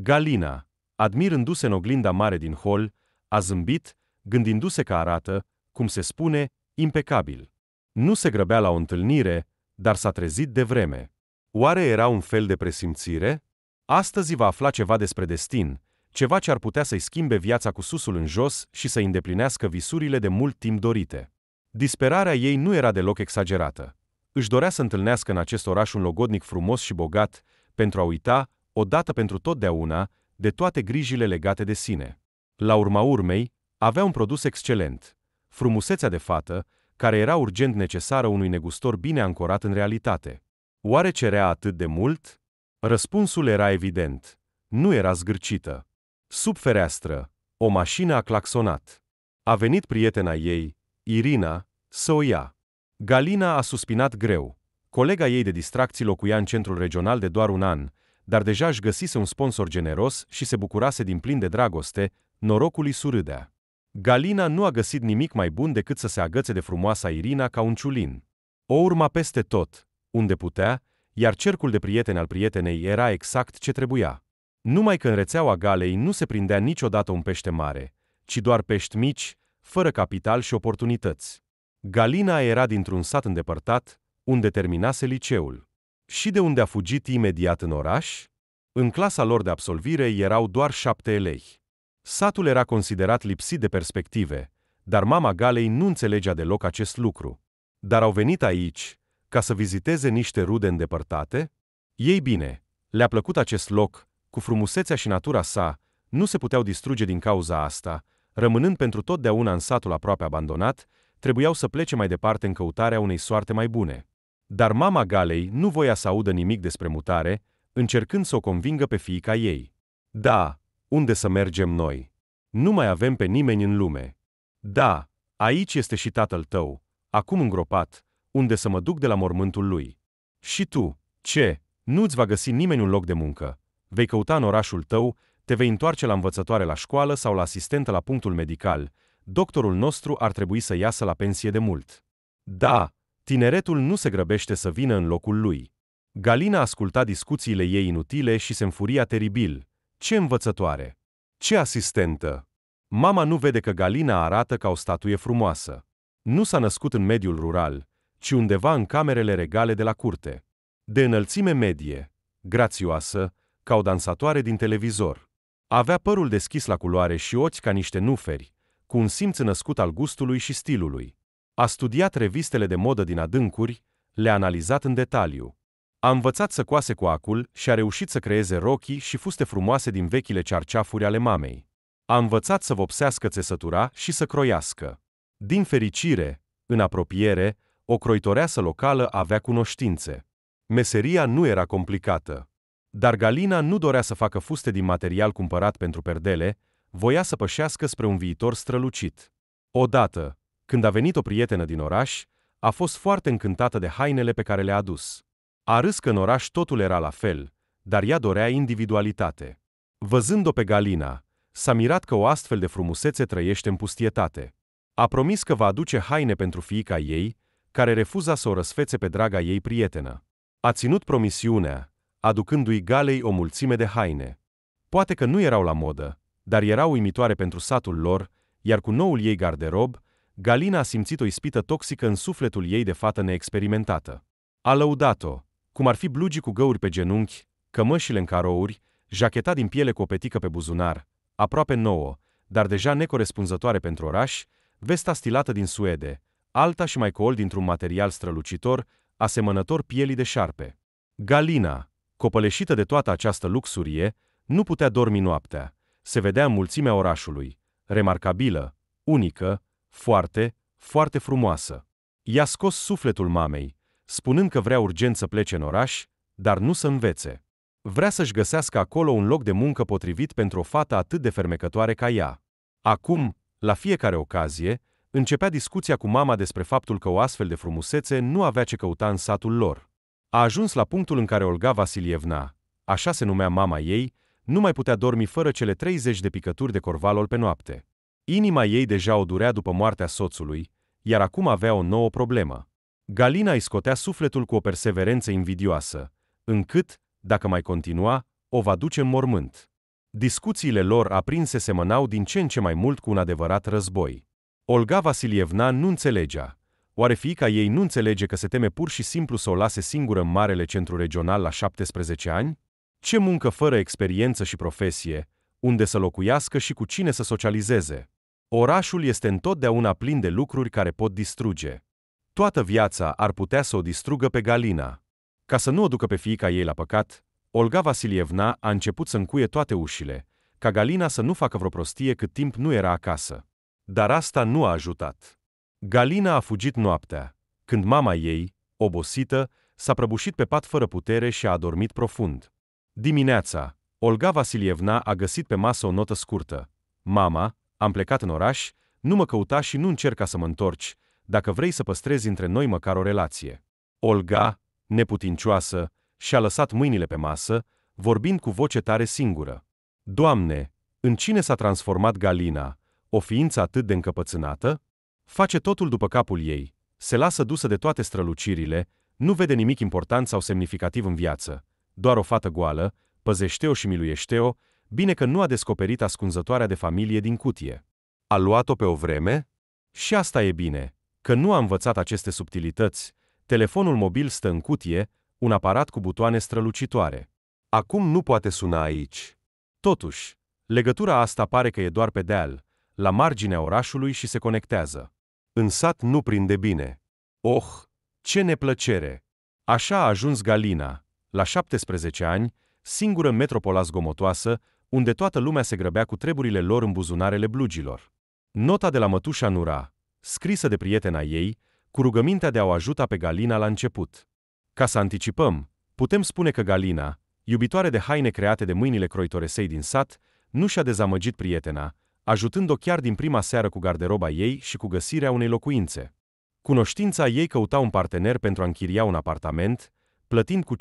Galina, admirându-se în oglinda mare din hol, a zâmbit, gândindu-se că arată, cum se spune, impecabil. Nu se grăbea la o întâlnire, dar s-a trezit de vreme. Oare era un fel de presimțire? Astăzi va afla ceva despre destin, ceva ce ar putea să-i schimbe viața cu susul în jos și să îndeplinească visurile de mult timp dorite. Disperarea ei nu era deloc exagerată. Își dorea să întâlnească în acest oraș un logodnic frumos și bogat, pentru a uita, odată pentru totdeauna, de toate grijile legate de sine. La urma urmei, avea un produs excelent, frumusețea de fată, care era urgent necesară unui negustor bine ancorat în realitate. Oare cerea atât de mult? Răspunsul era evident. Nu era zgârcită. Sub fereastră, o mașină a claxonat. A venit prietena ei, Irina, să o ia. Galina a suspinat greu. Colega ei de distracții locuia în centrul regional de doar un an dar deja își găsise un sponsor generos și se bucurase din plin de dragoste, Norocul îi surâdea. Galina nu a găsit nimic mai bun decât să se agățe de frumoasa Irina ca un ciulin. O urma peste tot, unde putea, iar cercul de prieteni al prietenei era exact ce trebuia. Numai că în rețeaua Galei nu se prindea niciodată un pește mare, ci doar pești mici, fără capital și oportunități. Galina era dintr-un sat îndepărtat, unde terminase liceul și de unde a fugit imediat în oraș? În clasa lor de absolvire erau doar șapte elei. Satul era considerat lipsit de perspective, dar mama Galei nu înțelegea deloc acest lucru. Dar au venit aici, ca să viziteze niște rude îndepărtate? Ei bine, le-a plăcut acest loc, cu frumusețea și natura sa, nu se puteau distruge din cauza asta, rămânând pentru totdeauna în satul aproape abandonat, trebuiau să plece mai departe în căutarea unei soarte mai bune. Dar mama Galei nu voia să audă nimic despre mutare, încercând să o convingă pe fiica ei. Da, unde să mergem noi? Nu mai avem pe nimeni în lume. Da, aici este și tatăl tău, acum îngropat, unde să mă duc de la mormântul lui. Și tu, ce, nu-ți va găsi nimeni un loc de muncă? Vei căuta în orașul tău, te vei întoarce la învățătoare la școală sau la asistentă la punctul medical. Doctorul nostru ar trebui să iasă la pensie de mult. Da, Tineretul nu se grăbește să vină în locul lui. Galina asculta discuțiile ei inutile și se înfuria teribil. Ce învățătoare! Ce asistentă! Mama nu vede că Galina arată ca o statuie frumoasă. Nu s-a născut în mediul rural, ci undeva în camerele regale de la curte. De înălțime medie, grațioasă, ca o dansatoare din televizor. Avea părul deschis la culoare și ochi ca niște nuferi, cu un simț născut al gustului și stilului. A studiat revistele de modă din adâncuri, le-a analizat în detaliu. A învățat să coase coacul și a reușit să creeze rochii și fuste frumoase din vechile cearceafuri ale mamei. A învățat să vopsească țesătura și să croiască. Din fericire, în apropiere, o croitoreasă locală avea cunoștințe. Meseria nu era complicată. Dar Galina nu dorea să facă fuste din material cumpărat pentru perdele, voia să pășească spre un viitor strălucit. Odată, când a venit o prietenă din oraș, a fost foarte încântată de hainele pe care le-a adus. A râs că în oraș totul era la fel, dar ea dorea individualitate. Văzând-o pe Galina, s-a mirat că o astfel de frumusețe trăiește în pustietate. A promis că va aduce haine pentru fiica ei, care refuza să o răsfețe pe draga ei prietenă. A ținut promisiunea, aducându-i Galei o mulțime de haine. Poate că nu erau la modă, dar erau uimitoare pentru satul lor, iar cu noul ei garderob, Galina a simțit o ispită toxică în sufletul ei de fată neexperimentată. A lăudat-o, cum ar fi blugi cu găuri pe genunchi, cămășile în carouri, jacheta din piele cu o petică pe buzunar, aproape nouă, dar deja necorespunzătoare pentru oraș, vesta stilată din Suede, alta și mai cool dintr-un material strălucitor, asemănător pielii de șarpe. Galina, copăleșită de toată această luxurie, nu putea dormi noaptea. Se vedea în mulțimea orașului, remarcabilă, unică, foarte, foarte frumoasă. I-a scos sufletul mamei, spunând că vrea urgent să plece în oraș, dar nu să învețe. Vrea să-și găsească acolo un loc de muncă potrivit pentru o fată atât de fermecătoare ca ea. Acum, la fiecare ocazie, începea discuția cu mama despre faptul că o astfel de frumusețe nu avea ce căuta în satul lor. A ajuns la punctul în care Olga Vasilievna, așa se numea mama ei, nu mai putea dormi fără cele 30 de picături de corvalol pe noapte. Inima ei deja o durea după moartea soțului, iar acum avea o nouă problemă. Galina îi scotea sufletul cu o perseverență invidioasă, încât, dacă mai continua, o va duce în mormânt. Discuțiile lor aprinse semănau din ce în ce mai mult cu un adevărat război. Olga Vasilievna nu înțelegea. Oare fiica ei nu înțelege că se teme pur și simplu să o lase singură în marele centru regional la 17 ani? Ce muncă fără experiență și profesie, unde să locuiască și cu cine să socializeze? Orașul este întotdeauna plin de lucruri care pot distruge. Toată viața ar putea să o distrugă pe Galina. Ca să nu o ducă pe fiica ei la păcat, Olga Vasilievna a început să încuie toate ușile, ca Galina să nu facă vreo prostie cât timp nu era acasă. Dar asta nu a ajutat. Galina a fugit noaptea, când mama ei, obosită, s-a prăbușit pe pat fără putere și a adormit profund. Dimineața, Olga Vasilievna a găsit pe masă o notă scurtă. Mama, am plecat în oraș, nu mă căuta și nu încerca să mă întorci, dacă vrei să păstrezi între noi măcar o relație. Olga, neputincioasă, și-a lăsat mâinile pe masă, vorbind cu voce tare singură. Doamne, în cine s-a transformat Galina, o ființă atât de încăpățânată? Face totul după capul ei, se lasă dusă de toate strălucirile, nu vede nimic important sau semnificativ în viață, doar o fată goală, păzește-o și miluiește-o Bine că nu a descoperit ascunzătoarea de familie din cutie. A luat-o pe o vreme? Și asta e bine, că nu a învățat aceste subtilități. Telefonul mobil stă în cutie, un aparat cu butoane strălucitoare. Acum nu poate suna aici. Totuși, legătura asta pare că e doar pe deal, la marginea orașului și se conectează. În sat nu prinde bine. Oh, ce neplăcere! Așa a ajuns Galina, la 17 ani, singură metropola zgomotoasă, unde toată lumea se grăbea cu treburile lor în buzunarele blugilor. Nota de la mătușa Nura, scrisă de prietena ei, cu rugămintea de a o ajuta pe Galina la început. Ca să anticipăm, putem spune că Galina, iubitoare de haine create de mâinile croitoresei din sat, nu și-a dezamăgit prietena, ajutând-o chiar din prima seară cu garderoba ei și cu găsirea unei locuințe. Cunoștința ei căuta un partener pentru a închiria un apartament, plătind cu 50%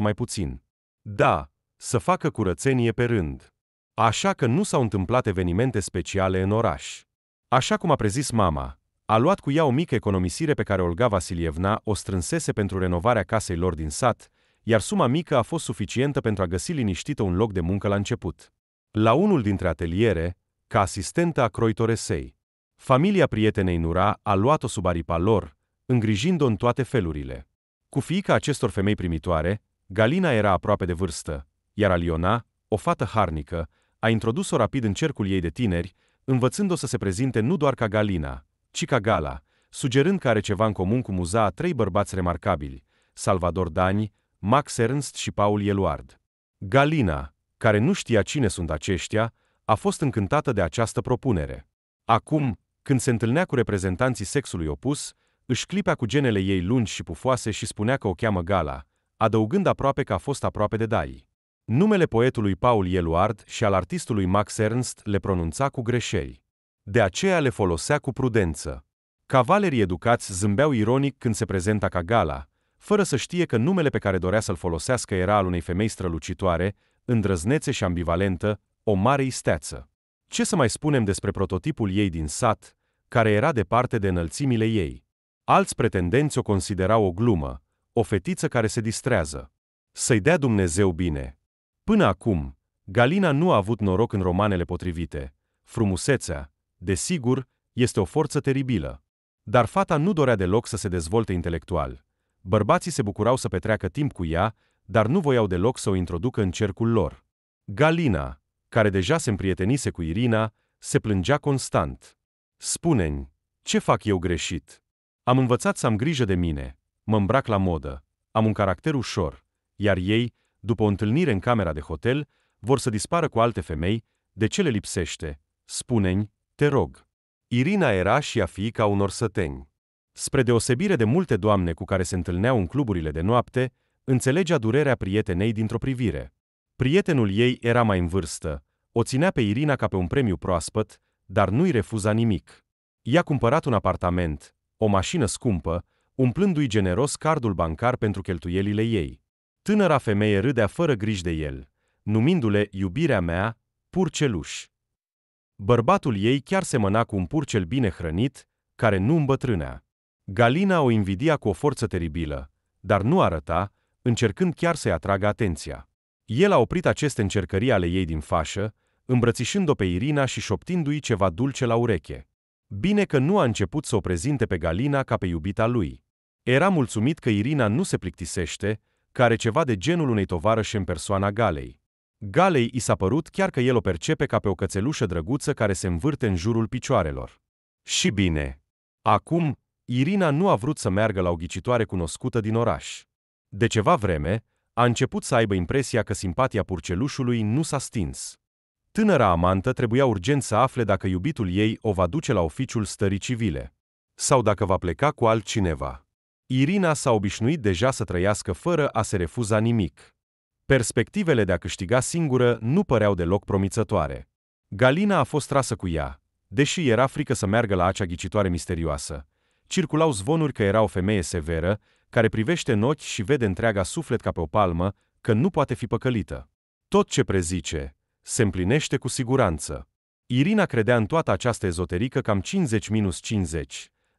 mai puțin. Da, să facă curățenie pe rând. Așa că nu s-au întâmplat evenimente speciale în oraș. Așa cum a prezis mama, a luat cu ea o mică economisire pe care Olga Vasilievna o strânsese pentru renovarea casei lor din sat, iar suma mică a fost suficientă pentru a găsi liniștită un loc de muncă la început. La unul dintre ateliere, ca asistentă a croitoresei. Familia prietenei Nura a luat-o sub aripa lor, îngrijind-o în toate felurile. Cu fiica acestor femei primitoare, Galina era aproape de vârstă, iar Aliona, o fată harnică, a introdus-o rapid în cercul ei de tineri, învățând-o să se prezinte nu doar ca Galina, ci ca Gala, sugerând că are ceva în comun cu muza a trei bărbați remarcabili, Salvador Dani, Max Ernst și Paul Eluard. Galina, care nu știa cine sunt aceștia, a fost încântată de această propunere. Acum, când se întâlnea cu reprezentanții sexului opus, își clipea cu genele ei lungi și pufoase și spunea că o cheamă Gala, adăugând aproape că a fost aproape de Dai. Numele poetului Paul Eluard și al artistului Max Ernst le pronunța cu greșeli. De aceea le folosea cu prudență. Cavalerii educați zâmbeau ironic când se prezenta ca gala, fără să știe că numele pe care dorea să-l folosească era al unei femei strălucitoare, îndrăznețe și ambivalentă, o mare isteață. Ce să mai spunem despre prototipul ei din sat, care era departe de înălțimile ei? Alți pretendenți o considerau o glumă, o fetiță care se distrează. Să-i dea Dumnezeu bine! Până acum, Galina nu a avut noroc în romanele potrivite. Frumusețea, desigur, este o forță teribilă. Dar fata nu dorea deloc să se dezvolte intelectual. Bărbații se bucurau să petreacă timp cu ea, dar nu voiau deloc să o introducă în cercul lor. Galina, care deja se împrietenise cu Irina, se plângea constant. spune ce fac eu greșit? Am învățat să am grijă de mine, mă îmbrac la modă, am un caracter ușor, iar ei după o întâlnire în camera de hotel, vor să dispară cu alte femei, de ce le lipsește? spune te rog. Irina era și a fiica unor săteni. Spre deosebire de multe doamne cu care se întâlneau în cluburile de noapte, înțelegea durerea prietenei dintr-o privire. Prietenul ei era mai în vârstă, o ținea pe Irina ca pe un premiu proaspăt, dar nu-i refuza nimic. I-a cumpărat un apartament, o mașină scumpă, umplându-i generos cardul bancar pentru cheltuielile ei. Tânăra femeie râdea fără griji de el, numindu-le iubirea mea, purceluș. Bărbatul ei chiar semăna cu un purcel bine hrănit, care nu îmbătrânea. Galina o invidia cu o forță teribilă, dar nu arăta, încercând chiar să-i atragă atenția. El a oprit aceste încercări ale ei din fașă, îmbrățișând-o pe Irina și șoptindu-i ceva dulce la ureche. Bine că nu a început să o prezinte pe Galina ca pe iubita lui. Era mulțumit că Irina nu se plictisește, care ceva de genul unei tovarăși în persoana Galei. Galei i s-a părut chiar că el o percepe ca pe o cățelușă drăguță care se învârte în jurul picioarelor. Și bine! Acum, Irina nu a vrut să meargă la o ghicitoare cunoscută din oraș. De ceva vreme, a început să aibă impresia că simpatia purcelușului nu s-a stins. Tânăra amantă trebuia urgent să afle dacă iubitul ei o va duce la oficiul stării civile sau dacă va pleca cu altcineva. Irina s-a obișnuit deja să trăiască fără a se refuza nimic. Perspectivele de a câștiga singură nu păreau deloc promițătoare. Galina a fost trasă cu ea, deși era frică să meargă la acea ghicitoare misterioasă. Circulau zvonuri că era o femeie severă, care privește în ochi și vede întreaga suflet ca pe o palmă, că nu poate fi păcălită. Tot ce prezice se împlinește cu siguranță. Irina credea în toată această ezoterică cam 50-50, minus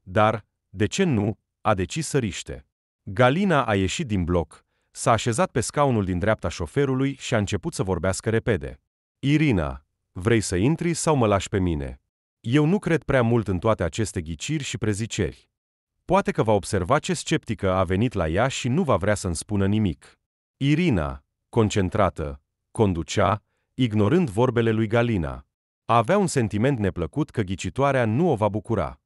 dar, de ce nu, a decis să riște. Galina a ieșit din bloc, s-a așezat pe scaunul din dreapta șoferului și a început să vorbească repede. Irina, vrei să intri sau mă lași pe mine? Eu nu cred prea mult în toate aceste ghiciri și preziceri. Poate că va observa ce sceptică a venit la ea și nu va vrea să-mi spună nimic. Irina, concentrată, conducea, ignorând vorbele lui Galina. Avea un sentiment neplăcut că ghicitoarea nu o va bucura.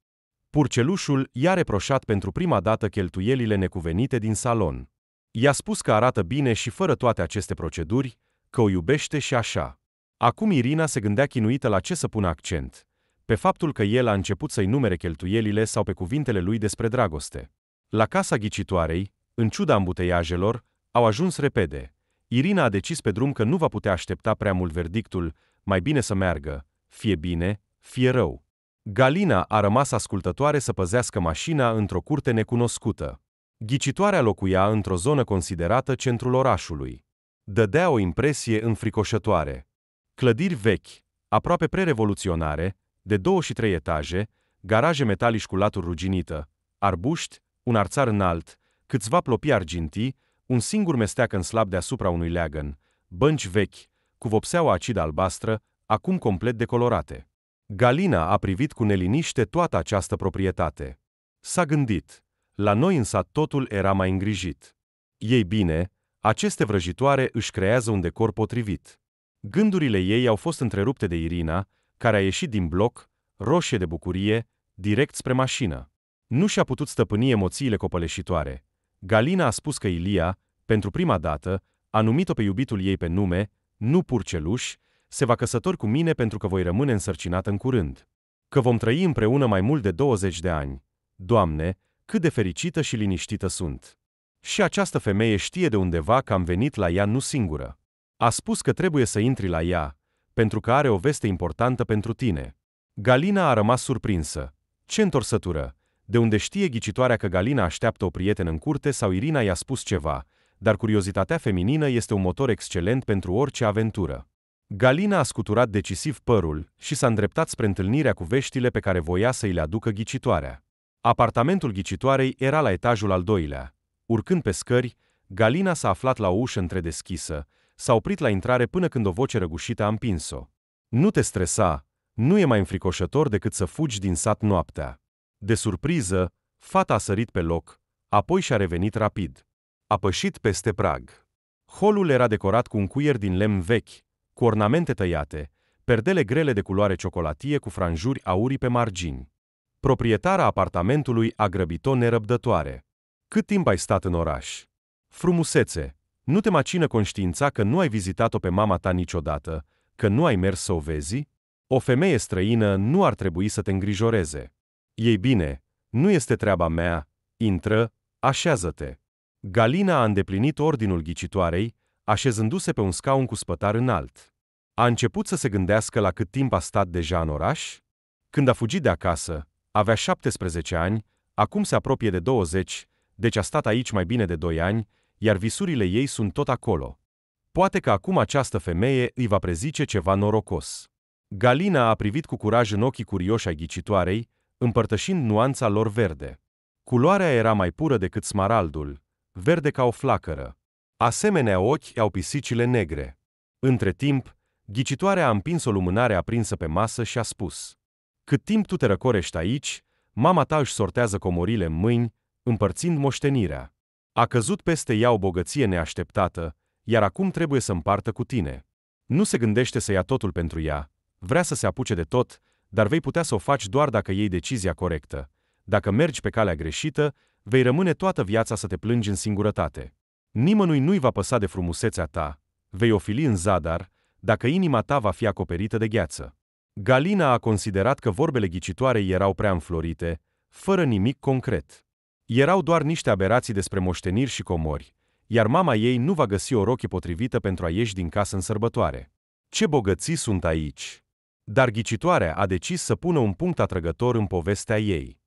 Purcelușul i-a reproșat pentru prima dată cheltuielile necuvenite din salon. I-a spus că arată bine și fără toate aceste proceduri, că o iubește și așa. Acum Irina se gândea chinuită la ce să pună accent. Pe faptul că el a început să-i numere cheltuielile sau pe cuvintele lui despre dragoste. La casa ghicitoarei, în ciuda ambuteiajelor, au ajuns repede. Irina a decis pe drum că nu va putea aștepta prea mult verdictul, mai bine să meargă, fie bine, fie rău. Galina a rămas ascultătoare să păzească mașina într-o curte necunoscută. Ghicitoarea locuia într-o zonă considerată centrul orașului. Dădea o impresie înfricoșătoare. Clădiri vechi, aproape prerevoluționare, de două și trei etaje, garaje metalici cu laturi ruginită, arbuști, un arțar înalt, câțiva plopi argintii, un singur mesteac în slab deasupra unui leagăn, bănci vechi, cu vopseaua acid albastră, acum complet decolorate. Galina a privit cu neliniște toată această proprietate. S-a gândit. La noi în sat totul era mai îngrijit. Ei bine, aceste vrăjitoare își creează un decor potrivit. Gândurile ei au fost întrerupte de Irina, care a ieșit din bloc, roșie de bucurie, direct spre mașină. Nu și-a putut stăpâni emoțiile copăleșitoare. Galina a spus că Ilia, pentru prima dată, a numit-o pe iubitul ei pe nume, nu pur se va căsători cu mine pentru că voi rămâne însărcinat în curând. Că vom trăi împreună mai mult de 20 de ani. Doamne, cât de fericită și liniștită sunt! Și această femeie știe de undeva că am venit la ea nu singură. A spus că trebuie să intri la ea, pentru că are o veste importantă pentru tine. Galina a rămas surprinsă. Ce întorsătură! De unde știe ghicitoarea că Galina așteaptă o prietenă în curte sau Irina i-a spus ceva, dar curiozitatea feminină este un motor excelent pentru orice aventură. Galina a scuturat decisiv părul și s-a îndreptat spre întâlnirea cu veștile pe care voia să i le aducă ghicitoarea. Apartamentul ghicitoarei era la etajul al doilea. Urcând pe scări, Galina s-a aflat la o ușă întredeschisă, s-a oprit la intrare până când o voce răgușită a împins-o. Nu te stresa, nu e mai înfricoșător decât să fugi din sat noaptea. De surpriză, fata a sărit pe loc, apoi și-a revenit rapid. A pășit peste prag. Holul era decorat cu un cuier din lemn vechi, cu ornamente tăiate, perdele grele de culoare ciocolatie cu franjuri aurii pe margini. Proprietara apartamentului a grăbit-o nerăbdătoare. Cât timp ai stat în oraș? Frumusețe, nu te macină conștiința că nu ai vizitat-o pe mama ta niciodată, că nu ai mers să o vezi? O femeie străină nu ar trebui să te îngrijoreze. Ei bine, nu este treaba mea, intră, așează-te. Galina a îndeplinit ordinul ghicitoarei, așezându-se pe un scaun cu spătar înalt. A început să se gândească la cât timp a stat deja în oraș? Când a fugit de acasă, avea 17 ani, acum se apropie de 20, deci a stat aici mai bine de 2 ani, iar visurile ei sunt tot acolo. Poate că acum această femeie îi va prezice ceva norocos. Galina a privit cu curaj în ochii curioși ai ghicitoarei, împărtășind nuanța lor verde. Culoarea era mai pură decât smaraldul, verde ca o flacără. Asemenea ochi au pisicile negre. Între timp, ghicitoarea a împins o lumânare aprinsă pe masă și a spus Cât timp tu te răcorești aici, mama ta își sortează comorile în mâini, împărțind moștenirea. A căzut peste ea o bogăție neașteptată, iar acum trebuie să împartă cu tine. Nu se gândește să ia totul pentru ea, vrea să se apuce de tot, dar vei putea să o faci doar dacă iei decizia corectă. Dacă mergi pe calea greșită, vei rămâne toată viața să te plângi în singurătate. Nimănui nu-i va păsa de frumusețea ta, vei ofili în zadar, dacă inima ta va fi acoperită de gheață. Galina a considerat că vorbele ghicitoare erau prea înflorite, fără nimic concret. Erau doar niște aberații despre moșteniri și comori, iar mama ei nu va găsi o rochie potrivită pentru a ieși din casă în sărbătoare. Ce bogății sunt aici! Dar ghicitoarea a decis să pună un punct atrăgător în povestea ei.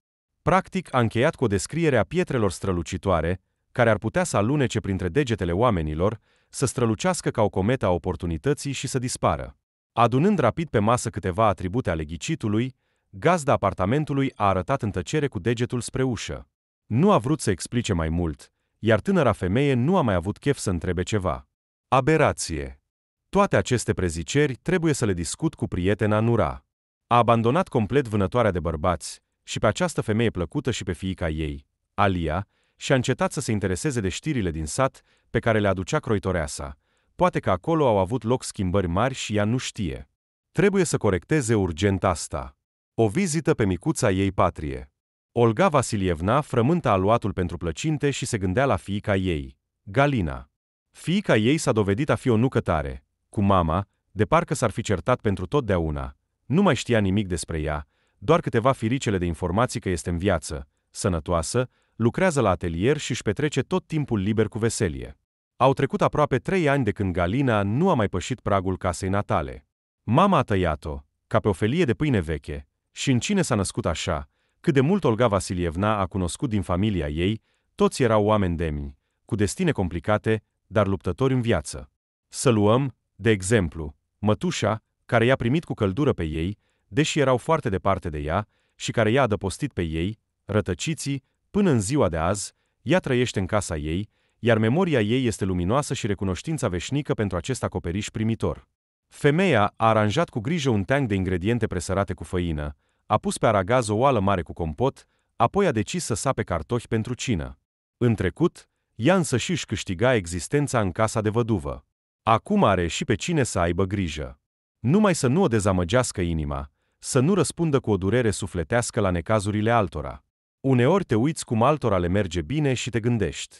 Practic a încheiat cu o descriere a pietrelor strălucitoare, care ar putea să alunece printre degetele oamenilor, să strălucească ca o cometă a oportunității și să dispară. Adunând rapid pe masă câteva atribute ale ghicitului, gazda apartamentului a arătat în tăcere cu degetul spre ușă. Nu a vrut să explice mai mult, iar tânăra femeie nu a mai avut chef să întrebe ceva. Aberație. Toate aceste preziceri trebuie să le discut cu prietena Nura. A abandonat complet vânătoarea de bărbați și pe această femeie plăcută și pe fiica ei, Alia, și a încetat să se intereseze de știrile din sat pe care le aducea croitorea sa. Poate că acolo au avut loc schimbări mari și ea nu știe. Trebuie să corecteze urgent asta. O vizită pe micuța ei patrie. Olga Vasilievna frământa aluatul pentru plăcinte și se gândea la fiica ei, Galina. Fiica ei s-a dovedit a fi o nucă tare, cu mama, de parcă s-ar fi certat pentru totdeauna. Nu mai știa nimic despre ea, doar câteva firicele de informații că este în viață, sănătoasă, lucrează la atelier și își petrece tot timpul liber cu veselie. Au trecut aproape trei ani de când Galina nu a mai pășit pragul casei natale. Mama a tăiat-o, ca pe o felie de pâine veche, și în cine s-a născut așa, cât de mult Olga Vasilievna a cunoscut din familia ei, toți erau oameni demni, cu destine complicate, dar luptători în viață. Să luăm, de exemplu, mătușa, care i-a primit cu căldură pe ei, deși erau foarte departe de ea, și care i-a adăpostit pe ei, rătăciții, Până în ziua de azi, ea trăiește în casa ei, iar memoria ei este luminoasă și recunoștința veșnică pentru acest acoperiș primitor. Femeia a aranjat cu grijă un tank de ingrediente presărate cu făină, a pus pe aragaz o oală mare cu compot, apoi a decis să sape cartofi pentru cină. În trecut, ea însă și își câștiga existența în casa de văduvă. Acum are și pe cine să aibă grijă. Numai să nu o dezamăgească inima, să nu răspundă cu o durere sufletească la necazurile altora. Uneori te uiți cum altora le merge bine și te gândești.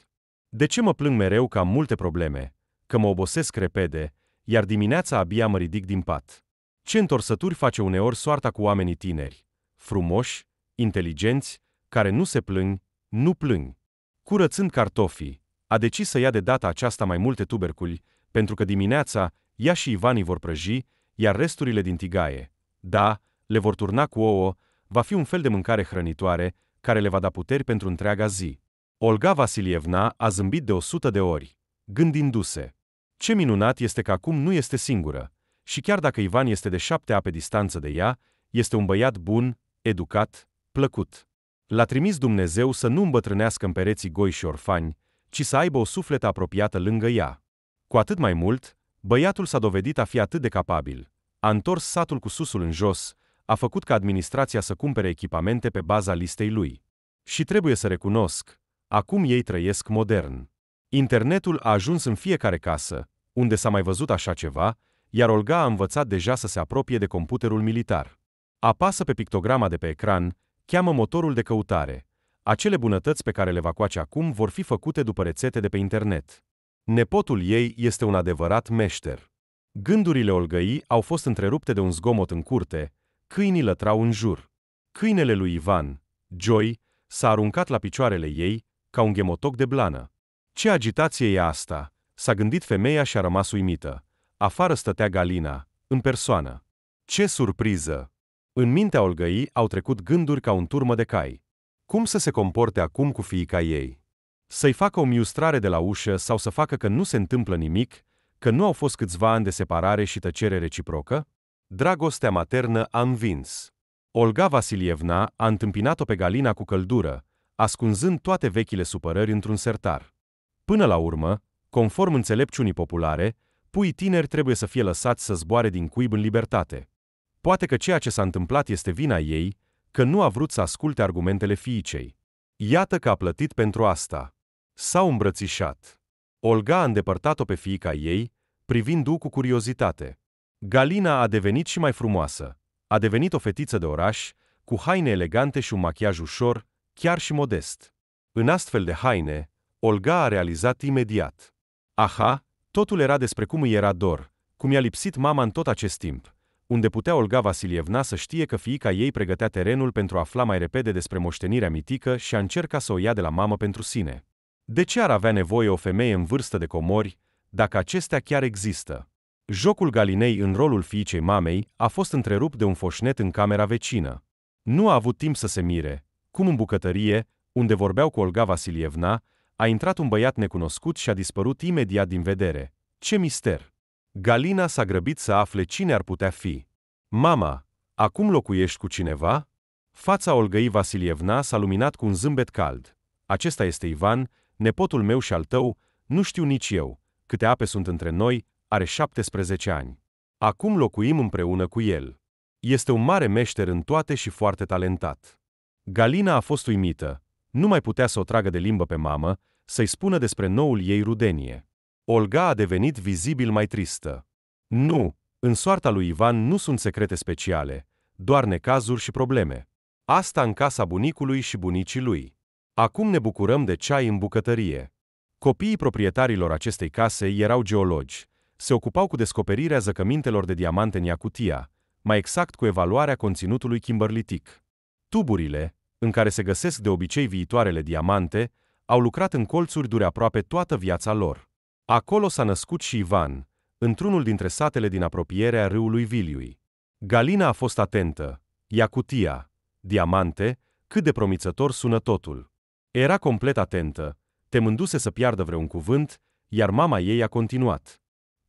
De ce mă plâng mereu că am multe probleme, că mă obosesc repede, iar dimineața abia mă ridic din pat? Ce întorsături face uneori soarta cu oamenii tineri, frumoși, inteligenți, care nu se plâng, nu plâng. Curățând cartofii, a decis să ia de data aceasta mai multe tuberculi, pentru că dimineața ea și Ivanii vor prăji, iar resturile din tigaie, da, le vor turna cu ouă, va fi un fel de mâncare hrănitoare, care le va da puteri pentru întreaga zi. Olga Vasilievna a zâmbit de o sută de ori, gândindu-se. Ce minunat este că acum nu este singură, și chiar dacă Ivan este de șapte ape distanță de ea, este un băiat bun, educat, plăcut. L-a trimis Dumnezeu să nu îmbătrânească în pereții goi și orfani, ci să aibă o sufletă apropiată lângă ea. Cu atât mai mult, băiatul s-a dovedit a fi atât de capabil. A întors satul cu susul în jos, a făcut ca administrația să cumpere echipamente pe baza listei lui. Și trebuie să recunosc, acum ei trăiesc modern. Internetul a ajuns în fiecare casă, unde s-a mai văzut așa ceva, iar Olga a învățat deja să se apropie de computerul militar. Apasă pe pictograma de pe ecran, cheamă motorul de căutare. Acele bunătăți pe care le va coace acum vor fi făcute după rețete de pe internet. Nepotul ei este un adevărat meșter. Gândurile Olgăi au fost întrerupte de un zgomot în curte, Câinii lătrau în jur. Câinele lui Ivan, Joy, s-a aruncat la picioarele ei, ca un ghemotoc de blană. Ce agitație e asta? S-a gândit femeia și a rămas uimită. Afară stătea Galina, în persoană. Ce surpriză! În mintea Olgăii au trecut gânduri ca un turmă de cai. Cum să se comporte acum cu fiica ei? Să-i facă o miustrare de la ușă sau să facă că nu se întâmplă nimic, că nu au fost câțiva ani de separare și tăcere reciprocă? dragostea maternă a învins. Olga Vasilievna a întâmpinat-o pe Galina cu căldură, ascunzând toate vechile supărări într-un sertar. Până la urmă, conform înțelepciunii populare, pui tineri trebuie să fie lăsați să zboare din cuib în libertate. Poate că ceea ce s-a întâmplat este vina ei, că nu a vrut să asculte argumentele fiicei. Iată că a plătit pentru asta. s a îmbrățișat. Olga a îndepărtat-o pe fiica ei, privindu-o cu curiozitate. Galina a devenit și mai frumoasă. A devenit o fetiță de oraș, cu haine elegante și un machiaj ușor, chiar și modest. În astfel de haine, Olga a realizat imediat. Aha, totul era despre cum îi era dor, cum i-a lipsit mama în tot acest timp, unde putea Olga Vasilievna să știe că fiica ei pregătea terenul pentru a afla mai repede despre moștenirea mitică și a încerca să o ia de la mamă pentru sine. De ce ar avea nevoie o femeie în vârstă de comori, dacă acestea chiar există? Jocul Galinei în rolul fiicei mamei a fost întrerupt de un foșnet în camera vecină. Nu a avut timp să se mire, cum în bucătărie, unde vorbeau cu Olga Vasilievna, a intrat un băiat necunoscut și a dispărut imediat din vedere. Ce mister! Galina s-a grăbit să afle cine ar putea fi. Mama, acum locuiești cu cineva? Fața Olgăi Vasilievna s-a luminat cu un zâmbet cald. Acesta este Ivan, nepotul meu și al tău, nu știu nici eu, câte ape sunt între noi, are 17 ani. Acum locuim împreună cu el. Este un mare meșter în toate și foarte talentat. Galina a fost uimită, nu mai putea să o tragă de limbă pe mamă, să-i spună despre noul ei rudenie. Olga a devenit vizibil mai tristă. Nu, în soarta lui Ivan nu sunt secrete speciale, doar necazuri și probleme. Asta în casa bunicului și bunicii lui. Acum ne bucurăm de ceai în bucătărie. Copiii proprietarilor acestei case erau geologi, se ocupau cu descoperirea zăcămintelor de diamante în Iacutia, mai exact cu evaluarea conținutului kimberlitic. Tuburile, în care se găsesc de obicei viitoarele diamante, au lucrat în colțuri dure aproape toată viața lor. Acolo s-a născut și Ivan, într-unul dintre satele din apropierea râului Viliui. Galina a fost atentă, Iacutia, diamante, cât de promițător sună totul. Era complet atentă, temându-se să piardă vreun cuvânt, iar mama ei a continuat.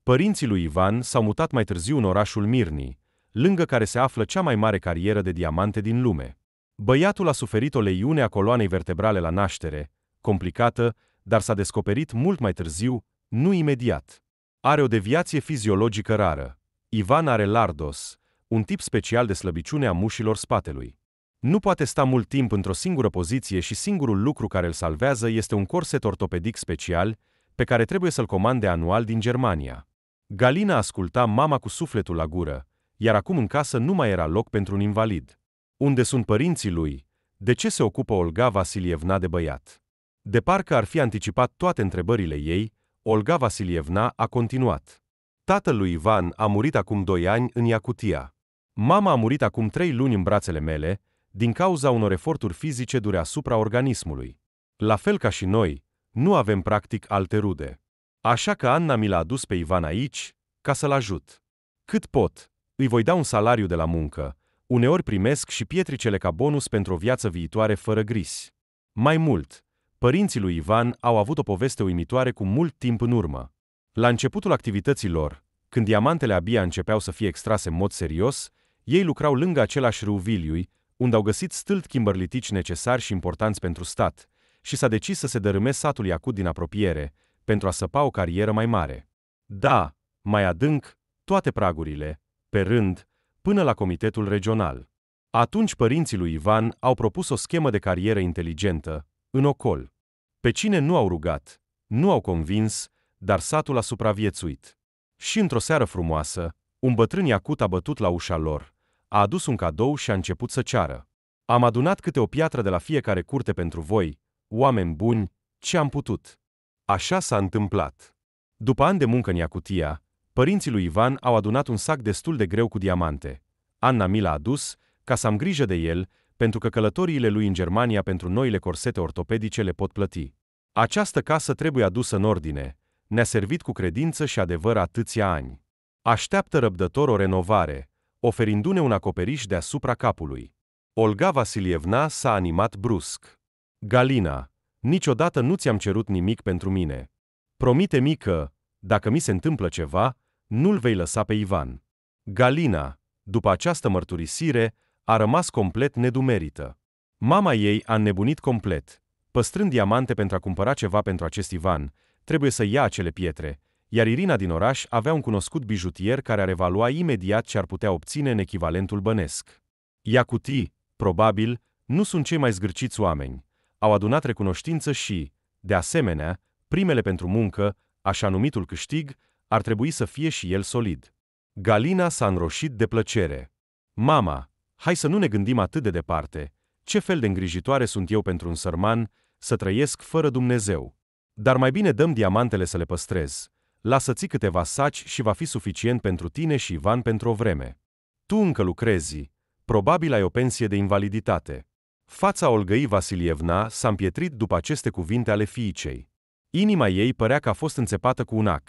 Părinții lui Ivan s-au mutat mai târziu în orașul Mirni, lângă care se află cea mai mare carieră de diamante din lume. Băiatul a suferit o leiune a coloanei vertebrale la naștere, complicată, dar s-a descoperit mult mai târziu, nu imediat. Are o deviație fiziologică rară. Ivan are lardos, un tip special de slăbiciune a mușilor spatelui. Nu poate sta mult timp într-o singură poziție și singurul lucru care îl salvează este un corset ortopedic special, pe care trebuie să-l comande anual din Germania. Galina asculta mama cu sufletul la gură, iar acum în casă nu mai era loc pentru un invalid. Unde sunt părinții lui? De ce se ocupă Olga Vasilievna de băiat? De parcă ar fi anticipat toate întrebările ei, Olga Vasilievna a continuat. Tatăl lui Ivan a murit acum doi ani în Iacutia. Mama a murit acum trei luni în brațele mele, din cauza unor eforturi fizice dure asupra organismului. La fel ca și noi, nu avem practic alte rude. Așa că Anna mi l-a adus pe Ivan aici, ca să-l ajut. Cât pot, îi voi da un salariu de la muncă, uneori primesc și pietricele ca bonus pentru o viață viitoare fără grisi. Mai mult, părinții lui Ivan au avut o poveste uimitoare cu mult timp în urmă. La începutul activității lor, când diamantele abia începeau să fie extrase în mod serios, ei lucrau lângă același râu Viliui, unde au găsit stâlt chimbărlitici necesari și importanți pentru stat, și s-a decis să se dărâme satul Iacut din apropiere, pentru a săpa o carieră mai mare. Da, mai adânc, toate pragurile, pe rând, până la comitetul regional. Atunci părinții lui Ivan au propus o schemă de carieră inteligentă, în ocol. Pe cine nu au rugat, nu au convins, dar satul a supraviețuit. Și într-o seară frumoasă, un bătrân iacut a bătut la ușa lor, a adus un cadou și a început să ceară. Am adunat câte o piatră de la fiecare curte pentru voi, oameni buni, ce am putut. Așa s-a întâmplat. După ani de muncă în Iacutia, părinții lui Ivan au adunat un sac destul de greu cu diamante. Anna mi l-a adus, ca să am grijă de el, pentru că călătoriile lui în Germania pentru noile corsete ortopedice le pot plăti. Această casă trebuie adusă în ordine. Ne-a servit cu credință și adevăr atâția ani. Așteaptă răbdător o renovare, oferindu-ne un acoperiș deasupra capului. Olga Vasilievna s-a animat brusc. Galina, Niciodată nu ți-am cerut nimic pentru mine. Promite-mi că, dacă mi se întâmplă ceva, nu-l vei lăsa pe Ivan. Galina, după această mărturisire, a rămas complet nedumerită. Mama ei a nebunit complet. Păstrând diamante pentru a cumpăra ceva pentru acest Ivan, trebuie să ia acele pietre, iar Irina din oraș avea un cunoscut bijutier care ar evalua imediat ce ar putea obține în echivalentul bănesc. Iacutii, probabil, nu sunt cei mai zgârciți oameni, au adunat recunoștință și, de asemenea, primele pentru muncă, așa numitul câștig, ar trebui să fie și el solid. Galina s-a înroșit de plăcere. Mama, hai să nu ne gândim atât de departe. Ce fel de îngrijitoare sunt eu pentru un sărman să trăiesc fără Dumnezeu? Dar mai bine dăm diamantele să le păstrez. Lasă-ți câteva saci și va fi suficient pentru tine și Ivan pentru o vreme. Tu încă lucrezi. Probabil ai o pensie de invaliditate. Fața Olgăi Vasilievna s-a împietrit după aceste cuvinte ale fiicei. Inima ei părea că a fost înțepată cu un ac.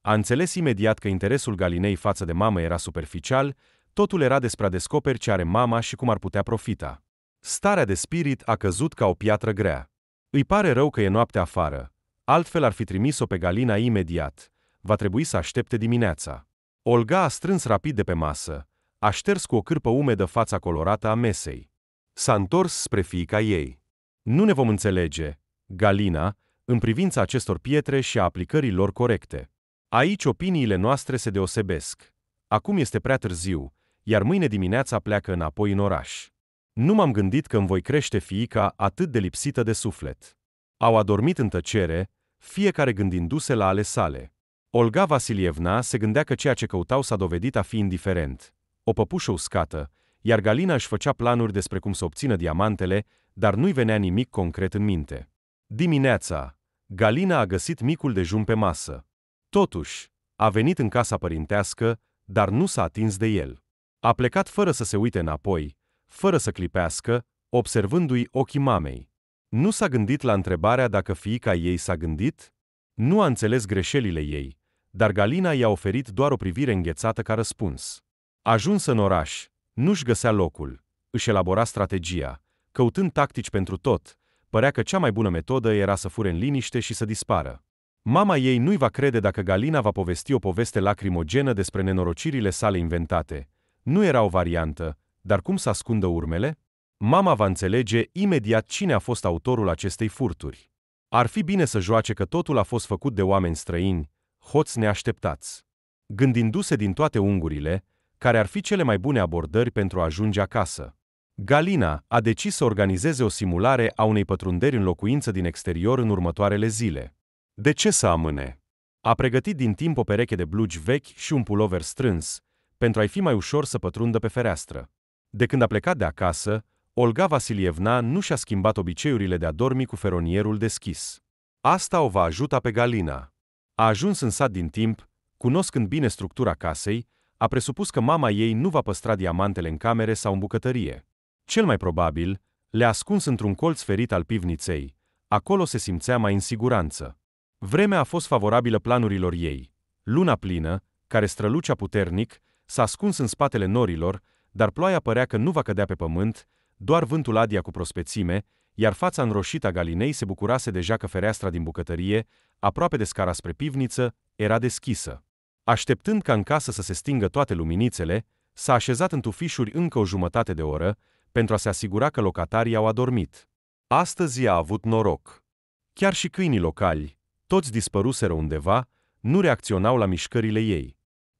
A înțeles imediat că interesul Galinei față de mamă era superficial, totul era despre a descoperi ce are mama și cum ar putea profita. Starea de spirit a căzut ca o piatră grea. Îi pare rău că e noapte afară, altfel ar fi trimis-o pe Galina imediat. Va trebui să aștepte dimineața. Olga a strâns rapid de pe masă, a șters cu o cârpă umedă fața colorată a mesei s-a întors spre fiica ei. Nu ne vom înțelege, Galina, în privința acestor pietre și a aplicării lor corecte. Aici opiniile noastre se deosebesc. Acum este prea târziu, iar mâine dimineața pleacă înapoi în oraș. Nu m-am gândit că îmi voi crește fiica atât de lipsită de suflet. Au adormit în tăcere, fiecare gândindu-se la ale sale. Olga Vasilievna se gândea că ceea ce căutau s-a dovedit a fi indiferent. O păpușă uscată, iar Galina își făcea planuri despre cum să obțină diamantele, dar nu-i venea nimic concret în minte. Dimineața, Galina a găsit micul dejun pe masă. Totuși, a venit în casa părintească, dar nu s-a atins de el. A plecat fără să se uite înapoi, fără să clipească, observându-i ochii mamei. Nu s-a gândit la întrebarea dacă fiica ei s-a gândit? Nu a înțeles greșelile ei, dar Galina i-a oferit doar o privire înghețată ca răspuns. Ajuns în oraș, nu-și găsea locul, își elabora strategia, căutând tactici pentru tot, părea că cea mai bună metodă era să fure în liniște și să dispară. Mama ei nu-i va crede dacă Galina va povesti o poveste lacrimogenă despre nenorocirile sale inventate. Nu era o variantă, dar cum să ascundă urmele? Mama va înțelege imediat cine a fost autorul acestei furturi. Ar fi bine să joace că totul a fost făcut de oameni străini, hoți neașteptați. Gândindu-se din toate ungurile, care ar fi cele mai bune abordări pentru a ajunge acasă. Galina a decis să organizeze o simulare a unei pătrunderi în locuință din exterior în următoarele zile. De ce să amâne? A pregătit din timp o pereche de blugi vechi și un pulover strâns, pentru a-i fi mai ușor să pătrundă pe fereastră. De când a plecat de acasă, Olga Vasilievna nu și-a schimbat obiceiurile de a dormi cu feronierul deschis. Asta o va ajuta pe Galina. A ajuns în sat din timp, cunoscând bine structura casei, a presupus că mama ei nu va păstra diamantele în camere sau în bucătărie. Cel mai probabil, le-a ascuns într-un colț ferit al pivniței. Acolo se simțea mai în siguranță. Vremea a fost favorabilă planurilor ei. Luna plină, care strălucea puternic, s-a ascuns în spatele norilor, dar ploaia părea că nu va cădea pe pământ, doar vântul adia cu prospețime, iar fața înroșită a Galinei se bucurase deja că fereastra din bucătărie, aproape de scara spre pivniță, era deschisă. Așteptând ca în casă să se stingă toate luminițele, s-a așezat în tufișuri încă o jumătate de oră, pentru a se asigura că locatarii au adormit. Astăzi a avut noroc. Chiar și câinii locali, toți dispăruseră undeva, nu reacționau la mișcările ei.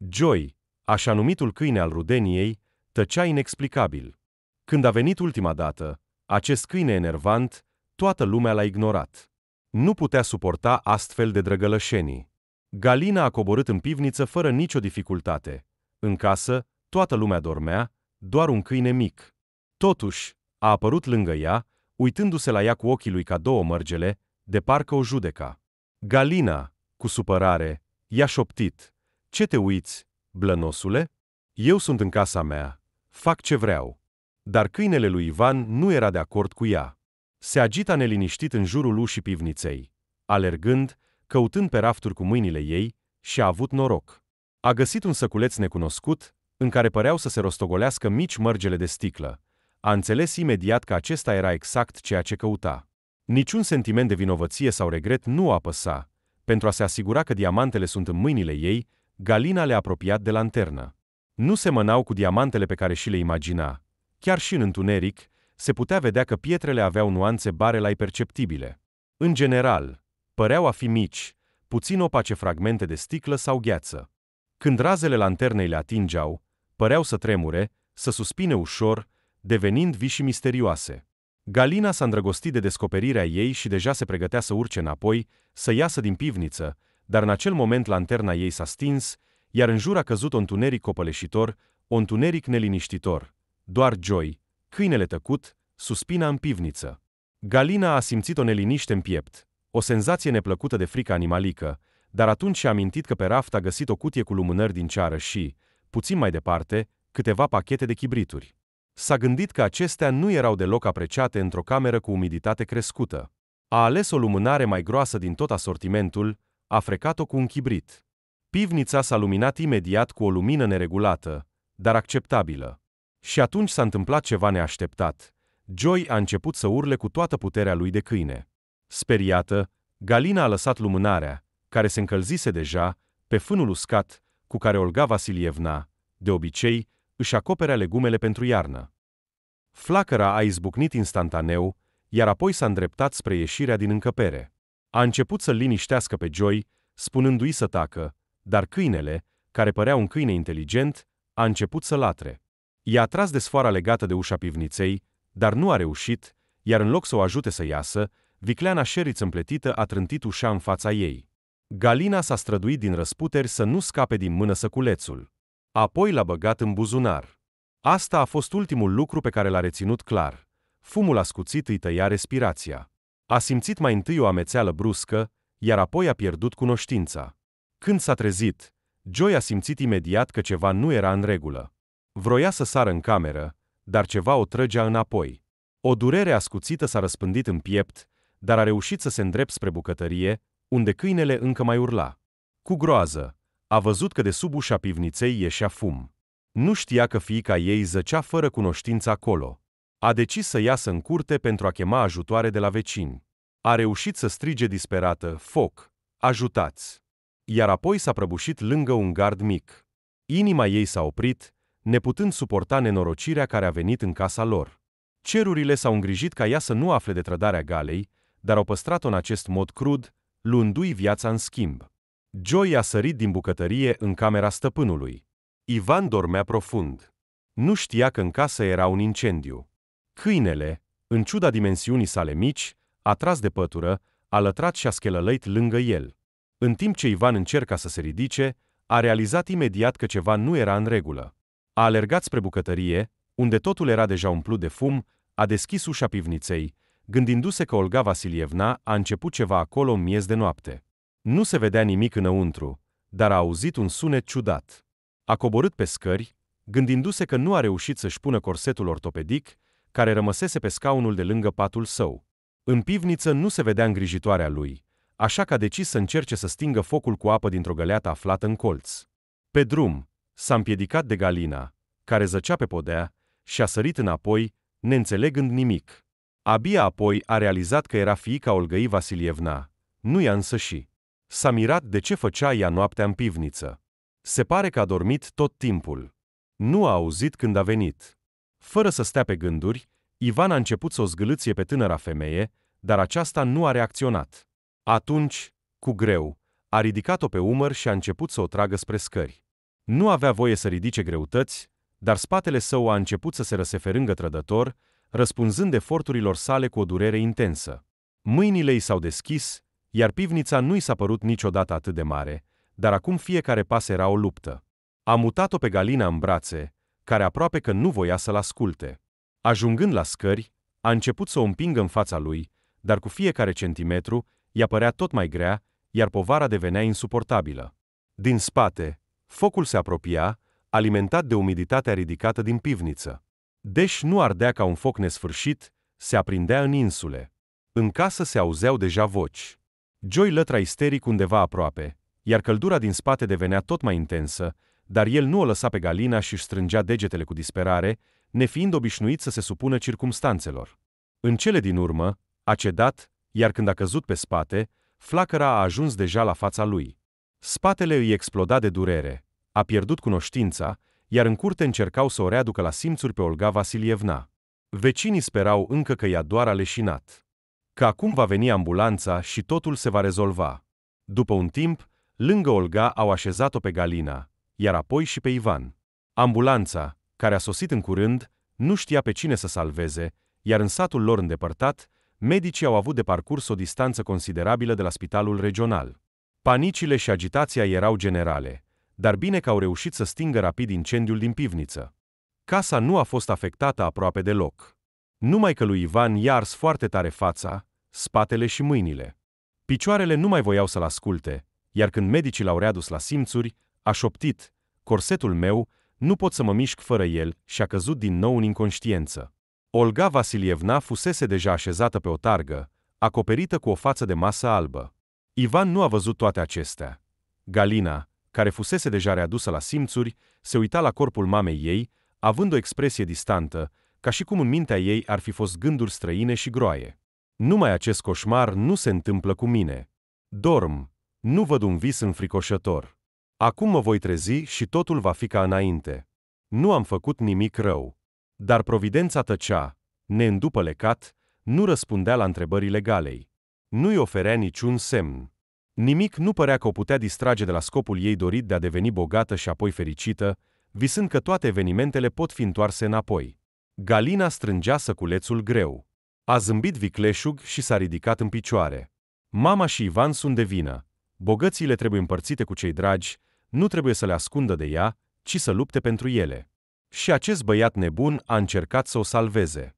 Joy, așa numitul câine al rudeniei, tăcea inexplicabil. Când a venit ultima dată, acest câine enervant, toată lumea l-a ignorat. Nu putea suporta astfel de drăgălășenii. Galina a coborât în pivniță fără nicio dificultate. În casă, toată lumea dormea, doar un câine mic. Totuși, a apărut lângă ea, uitându-se la ea cu ochii lui ca două mărgele, de parcă o judeca. Galina, cu supărare, i-a șoptit. Ce te uiți, blănosule? Eu sunt în casa mea. Fac ce vreau. Dar câinele lui Ivan nu era de acord cu ea. Se agita neliniștit în jurul ușii pivniței. Alergând, căutând pe rafturi cu mâinile ei, și a avut noroc. A găsit un săculeț necunoscut, în care păreau să se rostogolească mici mărgele de sticlă. A înțeles imediat că acesta era exact ceea ce căuta. Niciun sentiment de vinovăție sau regret nu apăsa. Pentru a se asigura că diamantele sunt în mâinile ei, Galina le-a apropiat de lanternă. Nu semănau cu diamantele pe care și le imagina. Chiar și în întuneric, se putea vedea că pietrele aveau nuanțe la perceptibile. În general, păreau a fi mici, puțin opace fragmente de sticlă sau gheață. Când razele lanternei le atingeau, păreau să tremure, să suspine ușor, devenind vii și misterioase. Galina s-a îndrăgostit de descoperirea ei și deja se pregătea să urce înapoi, să iasă din pivniță, dar în acel moment lanterna ei s-a stins, iar în jur a căzut un tuneric copăleșitor, un tuneric neliniștitor. Doar Joy, câinele tăcut, suspina în pivniță. Galina a simțit o neliniște în piept, o senzație neplăcută de frică animalică, dar atunci și-a amintit că pe raft a găsit o cutie cu lumânări din ceară și, puțin mai departe, câteva pachete de chibrituri. S-a gândit că acestea nu erau deloc apreciate într-o cameră cu umiditate crescută. A ales o lumânare mai groasă din tot asortimentul, a frecat-o cu un chibrit. Pivnița s-a luminat imediat cu o lumină neregulată, dar acceptabilă. Și atunci s-a întâmplat ceva neașteptat. Joy a început să urle cu toată puterea lui de câine. Speriată, Galina a lăsat lumânarea, care se încălzise deja, pe fânul uscat, cu care Olga Vasilievna, de obicei, își acoperea legumele pentru iarnă. Flacăra a izbucnit instantaneu, iar apoi s-a îndreptat spre ieșirea din încăpere. A început să-l liniștească pe Joy, spunându-i să tacă, dar câinele, care părea un câine inteligent, a început să latre. I-a tras de sfoara legată de ușa pivniței, dar nu a reușit, iar în loc să o ajute să iasă, vicleana șeriță împletită a trântit ușa în fața ei. Galina s-a străduit din răsputeri să nu scape din mână săculețul. Apoi l-a băgat în buzunar. Asta a fost ultimul lucru pe care l-a reținut clar. Fumul ascuțit îi tăia respirația. A simțit mai întâi o amețeală bruscă, iar apoi a pierdut cunoștința. Când s-a trezit, Joy a simțit imediat că ceva nu era în regulă. Vroia să sară în cameră, dar ceva o trăgea înapoi. O durere ascuțită s-a răspândit în piept, dar a reușit să se îndrept spre bucătărie, unde câinele încă mai urla. Cu groază, a văzut că de sub ușa pivniței ieșea fum. Nu știa că fiica ei zăcea fără cunoștință acolo. A decis să iasă în curte pentru a chema ajutoare de la vecini. A reușit să strige disperată, foc, ajutați! Iar apoi s-a prăbușit lângă un gard mic. Inima ei s-a oprit, neputând suporta nenorocirea care a venit în casa lor. Cerurile s-au îngrijit ca ea să nu afle de trădarea Galei dar au păstrat-o în acest mod crud, luându-i viața în schimb. Joy a sărit din bucătărie în camera stăpânului. Ivan dormea profund. Nu știa că în casă era un incendiu. Câinele, în ciuda dimensiunii sale mici, atras de pătură, a lătrat și a schelălăit lângă el. În timp ce Ivan încerca să se ridice, a realizat imediat că ceva nu era în regulă. A alergat spre bucătărie, unde totul era deja umplut de fum, a deschis ușa pivniței gândindu-se că Olga Vasilievna a început ceva acolo în miez de noapte. Nu se vedea nimic înăuntru, dar a auzit un sunet ciudat. A coborât pe scări, gândindu-se că nu a reușit să-și pună corsetul ortopedic, care rămăsese pe scaunul de lângă patul său. În pivniță nu se vedea îngrijitoarea lui, așa că a decis să încerce să stingă focul cu apă dintr-o găleată aflată în colț. Pe drum, s-a împiedicat de Galina, care zăcea pe podea, și a sărit înapoi, neînțelegând nimic. Abia apoi a realizat că era fiica Olgăi Vasilievna. Nu i-a și. S-a mirat de ce făcea ea noaptea în pivniță. Se pare că a dormit tot timpul. Nu a auzit când a venit. Fără să stea pe gânduri, Ivan a început să o zgâlâție pe tânăra femeie, dar aceasta nu a reacționat. Atunci, cu greu, a ridicat-o pe umăr și a început să o tragă spre scări. Nu avea voie să ridice greutăți, dar spatele său a început să se răseferângă trădător răspunzând eforturilor sale cu o durere intensă. Mâinile i s-au deschis, iar pivnița nu i s-a părut niciodată atât de mare, dar acum fiecare pas era o luptă. A mutat-o pe Galina în brațe, care aproape că nu voia să-l asculte. Ajungând la scări, a început să o împingă în fața lui, dar cu fiecare centimetru i-a părea tot mai grea, iar povara devenea insuportabilă. Din spate, focul se apropia, alimentat de umiditatea ridicată din pivniță. Deși nu ardea ca un foc nesfârșit, se aprindea în insule. În casă se auzeau deja voci. Joy lătra isteric undeva aproape, iar căldura din spate devenea tot mai intensă, dar el nu o lăsa pe Galina și își strângea degetele cu disperare, nefiind obișnuit să se supună circumstanțelor. În cele din urmă, a cedat, iar când a căzut pe spate, flacăra a ajuns deja la fața lui. Spatele îi exploda de durere, a pierdut cunoștința iar în curte încercau să o readucă la simțuri pe Olga Vasilievna. Vecinii sperau încă că i-a doar aleșinat. Că acum va veni ambulanța și totul se va rezolva. După un timp, lângă Olga au așezat-o pe Galina, iar apoi și pe Ivan. Ambulanța, care a sosit în curând, nu știa pe cine să salveze, iar în satul lor îndepărtat, medicii au avut de parcurs o distanță considerabilă de la spitalul regional. Panicile și agitația erau generale, dar bine că au reușit să stingă rapid incendiul din pivniță. Casa nu a fost afectată aproape deloc. Numai că lui Ivan i-a ars foarte tare fața, spatele și mâinile. Picioarele nu mai voiau să-l asculte, iar când medicii l-au readus la simțuri, a șoptit, corsetul meu, nu pot să mă mișc fără el și a căzut din nou în inconștiență. Olga Vasilievna fusese deja așezată pe o targă, acoperită cu o față de masă albă. Ivan nu a văzut toate acestea. Galina, care fusese deja readusă la simțuri, se uita la corpul mamei ei, având o expresie distantă, ca și cum în mintea ei ar fi fost gânduri străine și groaie. Numai acest coșmar nu se întâmplă cu mine. Dorm, nu văd un vis înfricoșător. Acum mă voi trezi și totul va fi ca înainte. Nu am făcut nimic rău. Dar providența tăcea, neîndupălecat, nu răspundea la întrebările galei. Nu-i oferea niciun semn. Nimic nu părea că o putea distrage de la scopul ei dorit de a deveni bogată și apoi fericită, visând că toate evenimentele pot fi întoarse înapoi. Galina strângea săculețul greu. A zâmbit vicleșug și s-a ridicat în picioare. Mama și Ivan sunt de vină. Bogățiile trebuie împărțite cu cei dragi, nu trebuie să le ascundă de ea, ci să lupte pentru ele. Și acest băiat nebun a încercat să o salveze.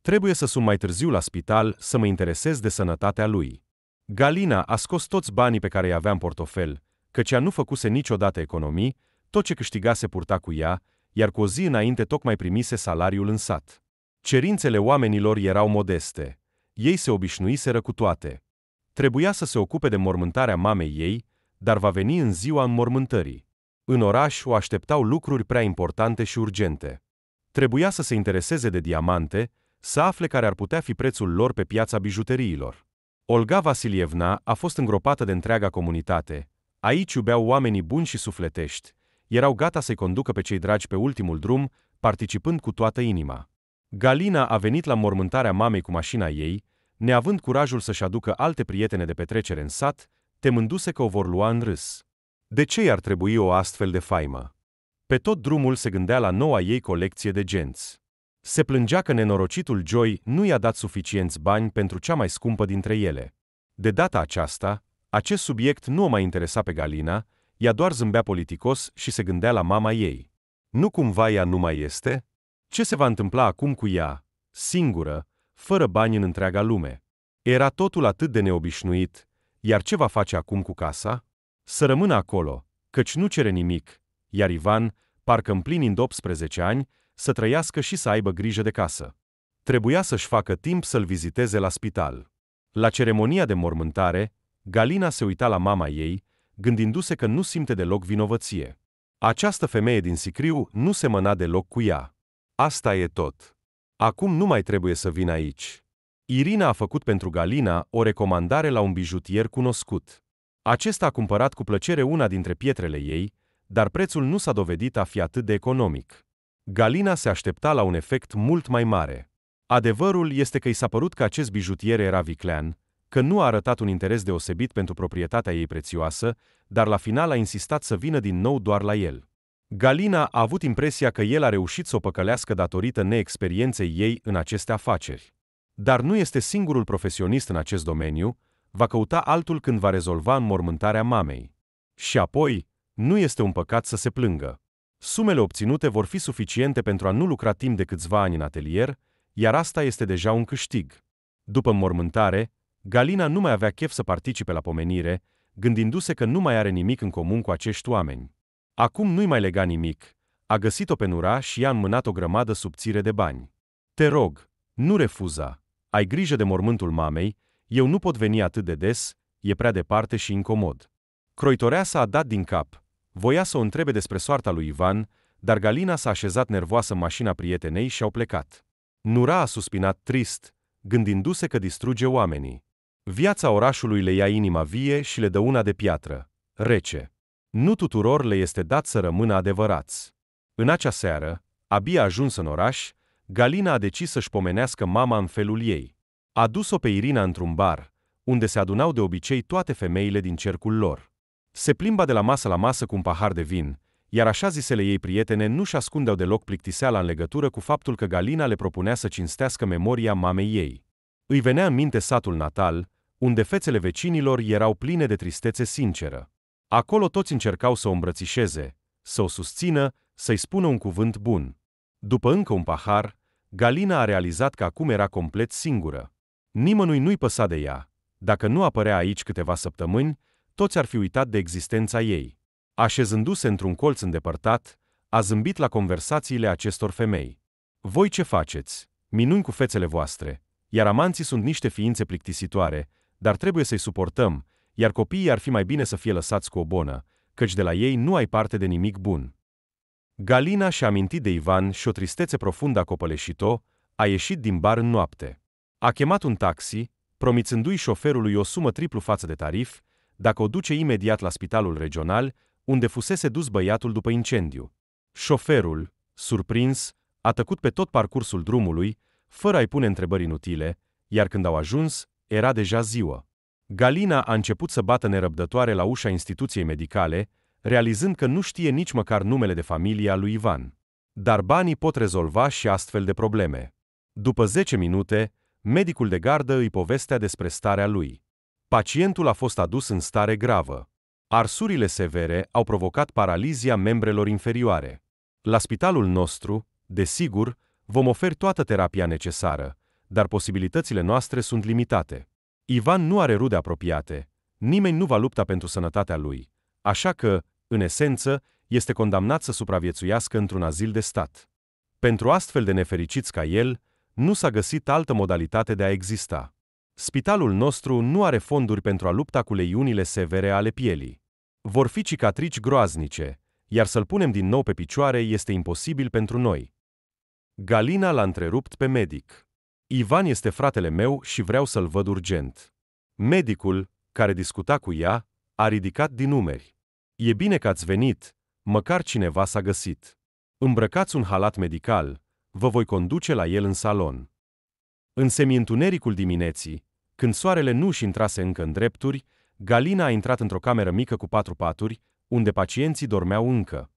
Trebuie să sun mai târziu la spital să mă interesez de sănătatea lui. Galina a scos toți banii pe care îi avea în portofel, căci ea nu făcuse niciodată economii, tot ce câștigase purta cu ea, iar cu o zi înainte tocmai primise salariul în sat. Cerințele oamenilor erau modeste. Ei se obișnuiseră cu toate. Trebuia să se ocupe de mormântarea mamei ei, dar va veni în ziua înmormântării. În oraș o așteptau lucruri prea importante și urgente. Trebuia să se intereseze de diamante, să afle care ar putea fi prețul lor pe piața bijuteriilor. Olga Vasilievna a fost îngropată de întreaga comunitate. Aici iubeau oamenii buni și sufletești. Erau gata să-i conducă pe cei dragi pe ultimul drum, participând cu toată inima. Galina a venit la mormântarea mamei cu mașina ei, neavând curajul să-și aducă alte prietene de petrecere în sat, temându-se că o vor lua în râs. De ce i-ar trebui o astfel de faimă? Pe tot drumul se gândea la noua ei colecție de genți. Se plângea că nenorocitul Joy nu i-a dat suficienți bani pentru cea mai scumpă dintre ele. De data aceasta, acest subiect nu o mai interesa pe Galina, ea doar zâmbea politicos și se gândea la mama ei. Nu cumva ea nu mai este? Ce se va întâmpla acum cu ea, singură, fără bani în întreaga lume? Era totul atât de neobișnuit, iar ce va face acum cu casa? Să rămână acolo, căci nu cere nimic, iar Ivan, parcă în plin 18 ani, să trăiască și să aibă grijă de casă. Trebuia să-și facă timp să-l viziteze la spital. La ceremonia de mormântare, Galina se uita la mama ei, gândindu-se că nu simte deloc vinovăție. Această femeie din Sicriu nu semăna deloc cu ea. Asta e tot. Acum nu mai trebuie să vin aici. Irina a făcut pentru Galina o recomandare la un bijutier cunoscut. Acesta a cumpărat cu plăcere una dintre pietrele ei, dar prețul nu s-a dovedit a fi atât de economic. Galina se aștepta la un efect mult mai mare. Adevărul este că i s-a părut că acest bijutier era viclean, că nu a arătat un interes deosebit pentru proprietatea ei prețioasă, dar la final a insistat să vină din nou doar la el. Galina a avut impresia că el a reușit să o păcălească datorită neexperienței ei în aceste afaceri. Dar nu este singurul profesionist în acest domeniu, va căuta altul când va rezolva înmormântarea mamei. Și apoi, nu este un păcat să se plângă. Sumele obținute vor fi suficiente pentru a nu lucra timp de câțiva ani în atelier, iar asta este deja un câștig. După mormântare, Galina nu mai avea chef să participe la pomenire, gândindu-se că nu mai are nimic în comun cu acești oameni. Acum nu-i mai lega nimic. A găsit-o pe Nura și i-a înmânat o grămadă subțire de bani. Te rog, nu refuza. Ai grijă de mormântul mamei, eu nu pot veni atât de des, e prea departe și incomod. Croitoreasa a dat din cap. Voia să o întrebe despre soarta lui Ivan, dar Galina s-a așezat nervoasă în mașina prietenei și au plecat. Nura a suspinat trist, gândindu-se că distruge oamenii. Viața orașului le ia inima vie și le dă una de piatră, rece. Nu tuturor le este dat să rămână adevărați. În acea seară, abia ajuns în oraș, Galina a decis să-și pomenească mama în felul ei. A dus-o pe Irina într-un bar, unde se adunau de obicei toate femeile din cercul lor. Se plimba de la masă la masă cu un pahar de vin, iar așa zisele ei prietene nu-și ascundeau deloc plictiseala în legătură cu faptul că Galina le propunea să cinstească memoria mamei ei. Îi venea în minte satul natal, unde fețele vecinilor erau pline de tristețe sinceră. Acolo toți încercau să o îmbrățișeze, să o susțină, să-i spună un cuvânt bun. După încă un pahar, Galina a realizat că acum era complet singură. Nimănui nu-i păsa de ea. Dacă nu apărea aici câteva săptămâni, toți ar fi uitat de existența ei. Așezându-se într-un colț îndepărtat, a zâmbit la conversațiile acestor femei. Voi ce faceți? Minuni cu fețele voastre, iar amanții sunt niște ființe plictisitoare, dar trebuie să-i suportăm, iar copiii ar fi mai bine să fie lăsați cu o bonă, căci de la ei nu ai parte de nimic bun. Galina și-a amintit de Ivan și o tristețe profundă a copăleșit-o, a ieșit din bar în noapte. A chemat un taxi, promițându-i șoferului o sumă triplu față de tarif, dacă o duce imediat la spitalul regional, unde fusese dus băiatul după incendiu. Șoferul, surprins, a tăcut pe tot parcursul drumului, fără a-i pune întrebări inutile, iar când au ajuns, era deja ziua. Galina a început să bată nerăbdătoare la ușa instituției medicale, realizând că nu știe nici măcar numele de familie lui Ivan. Dar banii pot rezolva și astfel de probleme. După 10 minute, medicul de gardă îi povestea despre starea lui. Pacientul a fost adus în stare gravă. Arsurile severe au provocat paralizia membrelor inferioare. La spitalul nostru, desigur, vom oferi toată terapia necesară, dar posibilitățile noastre sunt limitate. Ivan nu are rude apropiate, nimeni nu va lupta pentru sănătatea lui, așa că, în esență, este condamnat să supraviețuiască într-un azil de stat. Pentru astfel de nefericiți ca el, nu s-a găsit altă modalitate de a exista. Spitalul nostru nu are fonduri pentru a lupta cu leiunile severe ale pielii. Vor fi cicatrici groaznice, iar să-l punem din nou pe picioare este imposibil pentru noi. Galina l-a întrerupt pe medic. Ivan este fratele meu și vreau să-l văd urgent. Medicul, care discuta cu ea, a ridicat din numeri. E bine că ați venit, măcar cineva s-a găsit. Îmbrăcați un halat medical, vă voi conduce la el în salon. În semiîntunericul dimineții, când soarele nu și intrase încă în drepturi, Galina a intrat într-o cameră mică cu patru paturi, unde pacienții dormeau încă.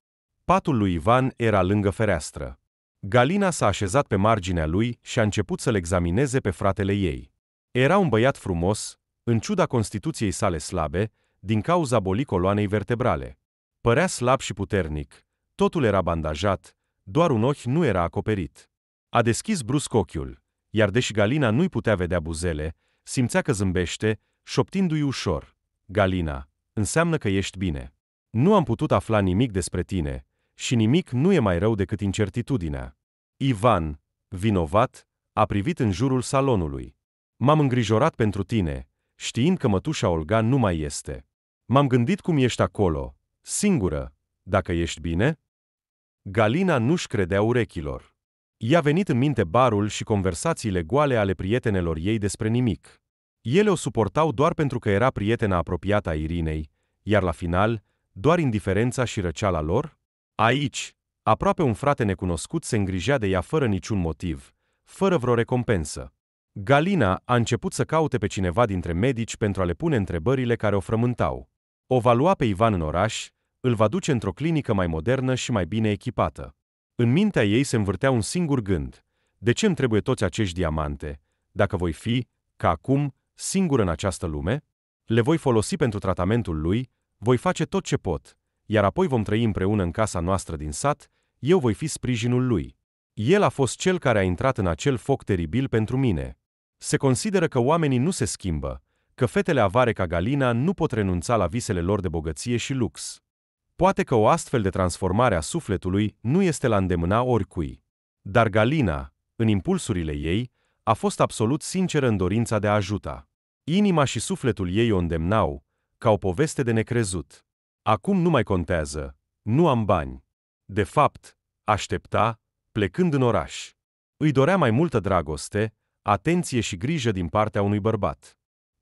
Patul lui Ivan era lângă fereastră. Galina s-a așezat pe marginea lui și a început să-l examineze pe fratele ei. Era un băiat frumos, în ciuda constituției sale slabe, din cauza bolii coloanei vertebrale. Părea slab și puternic, totul era bandajat, doar un ochi nu era acoperit. A deschis brusc ochiul, iar deși Galina nu-i putea vedea buzele, Simțea că zâmbește, șoptindu-i ușor. Galina, înseamnă că ești bine. Nu am putut afla nimic despre tine și nimic nu e mai rău decât incertitudinea. Ivan, vinovat, a privit în jurul salonului. M-am îngrijorat pentru tine, știind că mătușa Olga nu mai este. M-am gândit cum ești acolo, singură, dacă ești bine? Galina nu-și credea urechilor. I-a venit în minte barul și conversațiile goale ale prietenelor ei despre nimic. Ele o suportau doar pentru că era prietena apropiată a Irinei, iar la final, doar indiferența și răceala lor? Aici, aproape un frate necunoscut se îngrijea de ea fără niciun motiv, fără vreo recompensă. Galina a început să caute pe cineva dintre medici pentru a le pune întrebările care o frământau. O va lua pe Ivan în oraș, îl va duce într-o clinică mai modernă și mai bine echipată. În mintea ei se învârtea un singur gând. De ce îmi trebuie toți acești diamante? Dacă voi fi, ca acum, singur în această lume? Le voi folosi pentru tratamentul lui, voi face tot ce pot, iar apoi vom trăi împreună în casa noastră din sat, eu voi fi sprijinul lui. El a fost cel care a intrat în acel foc teribil pentru mine. Se consideră că oamenii nu se schimbă, că fetele avare ca Galina nu pot renunța la visele lor de bogăție și lux. Poate că o astfel de transformare a sufletului nu este la îndemâna oricui. Dar Galina, în impulsurile ei, a fost absolut sinceră în dorința de a ajuta. Inima și sufletul ei o îndemnau, ca o poveste de necrezut. Acum nu mai contează, nu am bani. De fapt, aștepta, plecând în oraș. Îi dorea mai multă dragoste, atenție și grijă din partea unui bărbat.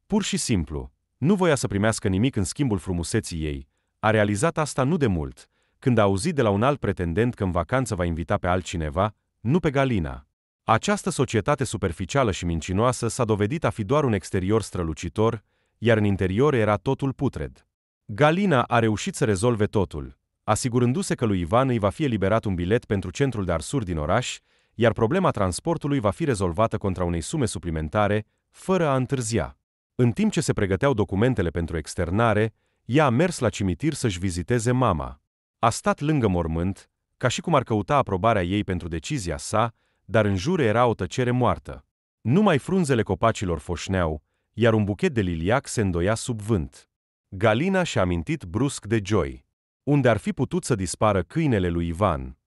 Pur și simplu, nu voia să primească nimic în schimbul frumuseții ei, a realizat asta nu de mult, când a auzit de la un alt pretendent că în vacanță va invita pe altcineva, nu pe Galina. Această societate superficială și mincinoasă s-a dovedit a fi doar un exterior strălucitor, iar în interior era totul putred. Galina a reușit să rezolve totul, asigurându-se că lui Ivan îi va fi eliberat un bilet pentru centrul de arsuri din oraș, iar problema transportului va fi rezolvată contra unei sume suplimentare, fără a întârzia. În timp ce se pregăteau documentele pentru externare, ea a mers la cimitir să-și viziteze mama. A stat lângă mormânt, ca și cum ar căuta aprobarea ei pentru decizia sa, dar în jur era o tăcere moartă. Numai frunzele copacilor foșneau, iar un buchet de liliac se îndoia sub vânt. Galina și-a amintit brusc de Joy. Unde ar fi putut să dispară câinele lui Ivan?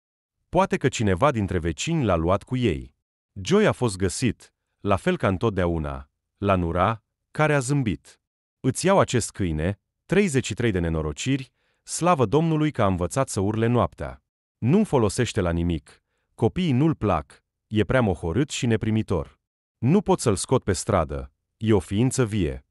Poate că cineva dintre vecini l-a luat cu ei. Joy a fost găsit, la fel ca întotdeauna, la Nura, care a zâmbit. Îți iau acest câine, 33 de nenorociri, slavă Domnului că a învățat să urle noaptea. Nu-mi folosește la nimic. Copiii nu-l plac. E prea mohorât și neprimitor. Nu pot să-l scot pe stradă. E o ființă vie.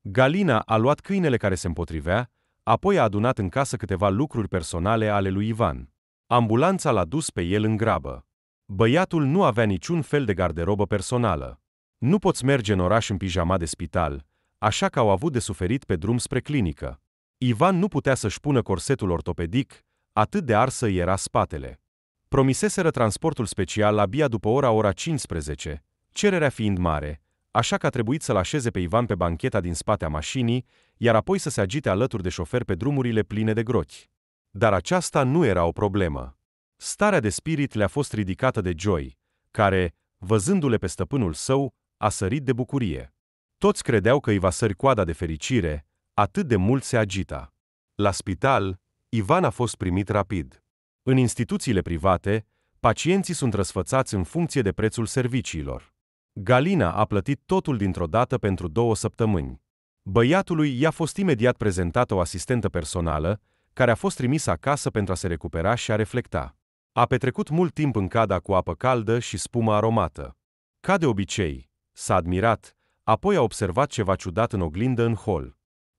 Galina a luat câinele care se împotrivea, apoi a adunat în casă câteva lucruri personale ale lui Ivan. Ambulanța l-a dus pe el în grabă. Băiatul nu avea niciun fel de garderobă personală. Nu poți merge în oraș în pijama de spital, așa că au avut de suferit pe drum spre clinică. Ivan nu putea să-și pună corsetul ortopedic, atât de arsă era spatele. Promiseseră transportul special la bia după ora ora 15, cererea fiind mare, așa că a trebuit să-l așeze pe Ivan pe bancheta din spatea mașinii, iar apoi să se agite alături de șofer pe drumurile pline de grochi. Dar aceasta nu era o problemă. Starea de spirit le-a fost ridicată de Joy, care, văzându-le pe stăpânul său, a sărit de bucurie. Toți credeau că îi va sări coada de fericire, atât de mult se agita. La spital, Ivan a fost primit rapid. În instituțiile private, pacienții sunt răsfățați în funcție de prețul serviciilor. Galina a plătit totul dintr-o dată pentru două săptămâni. Băiatului i-a fost imediat prezentată o asistentă personală, care a fost trimisă acasă pentru a se recupera și a reflecta. A petrecut mult timp în cada cu apă caldă și spumă aromată. Ca de obicei, s-a admirat, Apoi a observat ceva ciudat în oglindă în hol.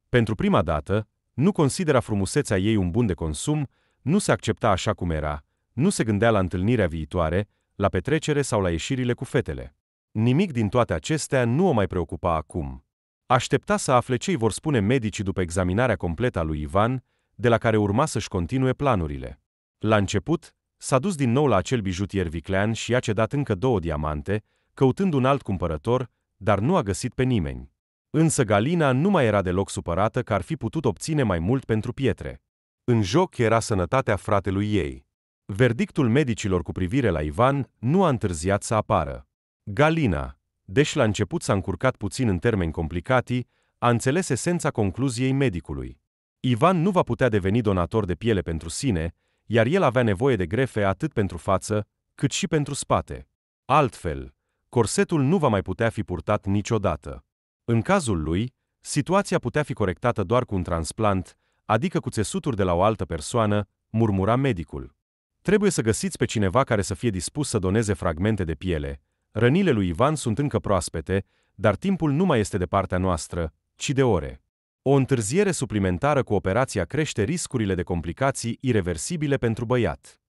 Pentru prima dată, nu considera frumusețea ei un bun de consum, nu se accepta așa cum era, nu se gândea la întâlnirea viitoare, la petrecere sau la ieșirile cu fetele. Nimic din toate acestea nu o mai preocupa acum. Aștepta să afle ce vor spune medicii după examinarea completă a lui Ivan, de la care urma să-și continue planurile. La început, s-a dus din nou la acel bijutier viclean și i-a cedat încă două diamante, căutând un alt cumpărător, dar nu a găsit pe nimeni. Însă Galina nu mai era deloc supărată că ar fi putut obține mai mult pentru pietre. În joc era sănătatea fratelui ei. Verdictul medicilor cu privire la Ivan nu a întârziat să apară. Galina, deși la început s-a încurcat puțin în termeni complicati, a înțeles esența concluziei medicului. Ivan nu va putea deveni donator de piele pentru sine, iar el avea nevoie de grefe atât pentru față, cât și pentru spate. Altfel, corsetul nu va mai putea fi purtat niciodată. În cazul lui, situația putea fi corectată doar cu un transplant, adică cu țesuturi de la o altă persoană, murmura medicul. Trebuie să găsiți pe cineva care să fie dispus să doneze fragmente de piele. Rănile lui Ivan sunt încă proaspete, dar timpul nu mai este de partea noastră, ci de ore. O întârziere suplimentară cu operația crește riscurile de complicații irreversibile pentru băiat.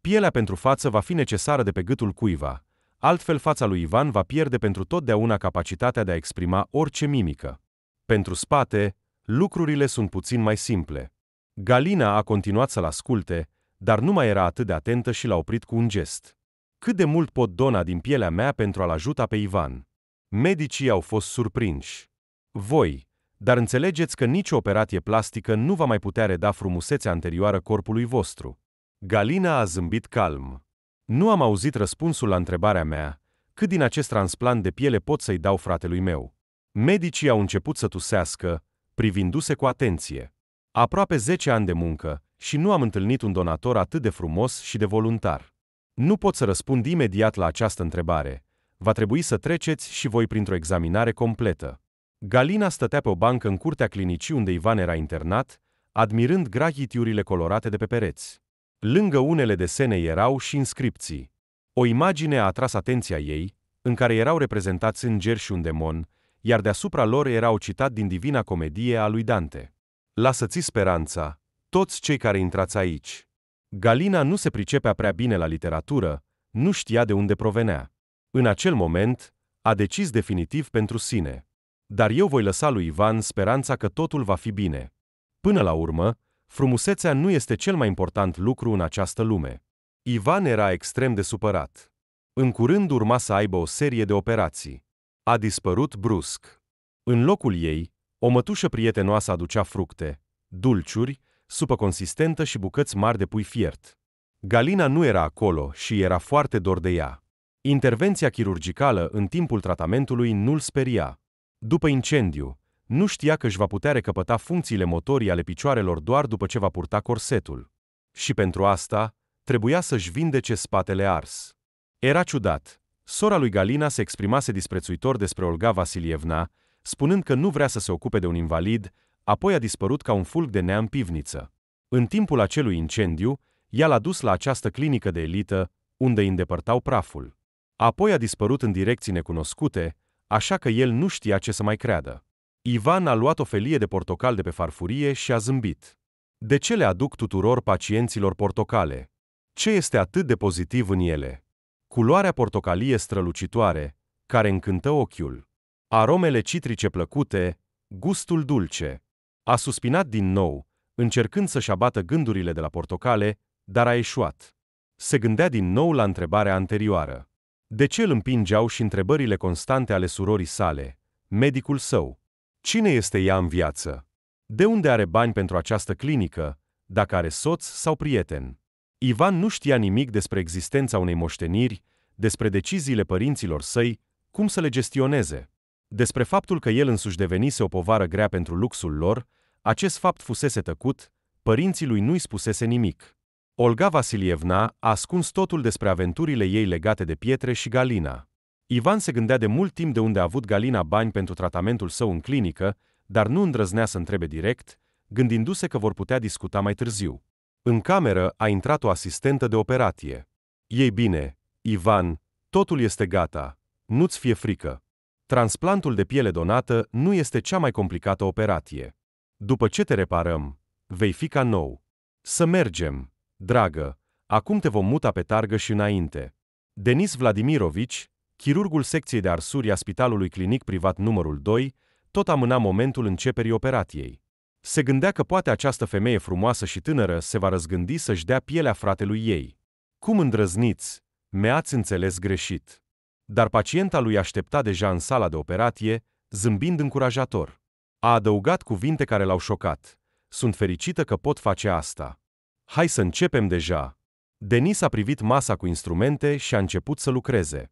Pielea pentru față va fi necesară de pe gâtul cuiva, altfel fața lui Ivan va pierde pentru totdeauna capacitatea de a exprima orice mimică. Pentru spate, lucrurile sunt puțin mai simple. Galina a continuat să-l asculte, dar nu mai era atât de atentă și l-a oprit cu un gest. Cât de mult pot dona din pielea mea pentru a-l ajuta pe Ivan? Medicii au fost surprinși. Voi, dar înțelegeți că nicio operație plastică nu va mai putea reda frumusețea anterioară corpului vostru. Galina a zâmbit calm. Nu am auzit răspunsul la întrebarea mea, cât din acest transplant de piele pot să-i dau fratelui meu. Medicii au început să tusească, privindu-se cu atenție. Aproape 10 ani de muncă și nu am întâlnit un donator atât de frumos și de voluntar. Nu pot să răspund imediat la această întrebare. Va trebui să treceți și voi printr-o examinare completă. Galina stătea pe o bancă în curtea clinicii unde Ivan era internat, admirând grahitiurile colorate de pe pereți. Lângă unele desene erau și inscripții. O imagine a atras atenția ei, în care erau reprezentați îngeri și un demon, iar deasupra lor erau citat din Divina Comedie a lui Dante. Lasă-ți speranța, toți cei care intrați aici. Galina nu se pricepea prea bine la literatură, nu știa de unde provenea. În acel moment, a decis definitiv pentru sine. Dar eu voi lăsa lui Ivan speranța că totul va fi bine. Până la urmă, Frumusețea nu este cel mai important lucru în această lume. Ivan era extrem de supărat. În curând urma să aibă o serie de operații. A dispărut brusc. În locul ei, o mătușă prietenoasă aducea fructe, dulciuri, supă consistentă și bucăți mari de pui fiert. Galina nu era acolo și era foarte dor de ea. Intervenția chirurgicală în timpul tratamentului nu-l speria. După incendiu, nu știa că își va putea recăpăta funcțiile motorii ale picioarelor doar după ce va purta corsetul. Și pentru asta, trebuia să-și vindece spatele ars. Era ciudat. Sora lui Galina se exprimase disprețuitor despre Olga Vasilievna, spunând că nu vrea să se ocupe de un invalid, apoi a dispărut ca un fulg de nea în pivniță. În timpul acelui incendiu, ea l-a dus la această clinică de elită, unde îi îndepărtau praful. Apoi a dispărut în direcții necunoscute, așa că el nu știa ce să mai creadă. Ivan a luat o felie de portocal de pe farfurie și a zâmbit. De ce le aduc tuturor pacienților portocale? Ce este atât de pozitiv în ele? Culoarea portocalie strălucitoare, care încântă ochiul. Aromele citrice plăcute, gustul dulce. A suspinat din nou, încercând să-și abată gândurile de la portocale, dar a eșuat. Se gândea din nou la întrebarea anterioară. De ce îl împingeau și întrebările constante ale surorii sale, medicul său? Cine este ea în viață? De unde are bani pentru această clinică, dacă are soț sau prieten? Ivan nu știa nimic despre existența unei moșteniri, despre deciziile părinților săi, cum să le gestioneze. Despre faptul că el însuși devenise o povară grea pentru luxul lor, acest fapt fusese tăcut, părinții lui nu-i spusese nimic. Olga Vasilievna a ascuns totul despre aventurile ei legate de pietre și Galina. Ivan se gândea de mult timp de unde a avut Galina bani pentru tratamentul său în clinică, dar nu îndrăznea să întrebe direct, gândindu-se că vor putea discuta mai târziu. În cameră a intrat o asistentă de operație. Ei bine, Ivan, totul este gata, nu-ți fie frică. Transplantul de piele donată nu este cea mai complicată operație. După ce te reparăm, vei fi ca nou. Să mergem, dragă, acum te vom muta pe targă și înainte. Denis Vladimirovici, chirurgul secției de arsuri a Spitalului Clinic Privat numărul 2, tot amâna momentul începerii operației. Se gândea că poate această femeie frumoasă și tânără se va răzgândi să-și dea pielea fratelui ei. Cum îndrăzniți, mi-ați înțeles greșit. Dar pacienta lui aștepta deja în sala de operație, zâmbind încurajator. A adăugat cuvinte care l-au șocat. Sunt fericită că pot face asta. Hai să începem deja. Denis a privit masa cu instrumente și a început să lucreze.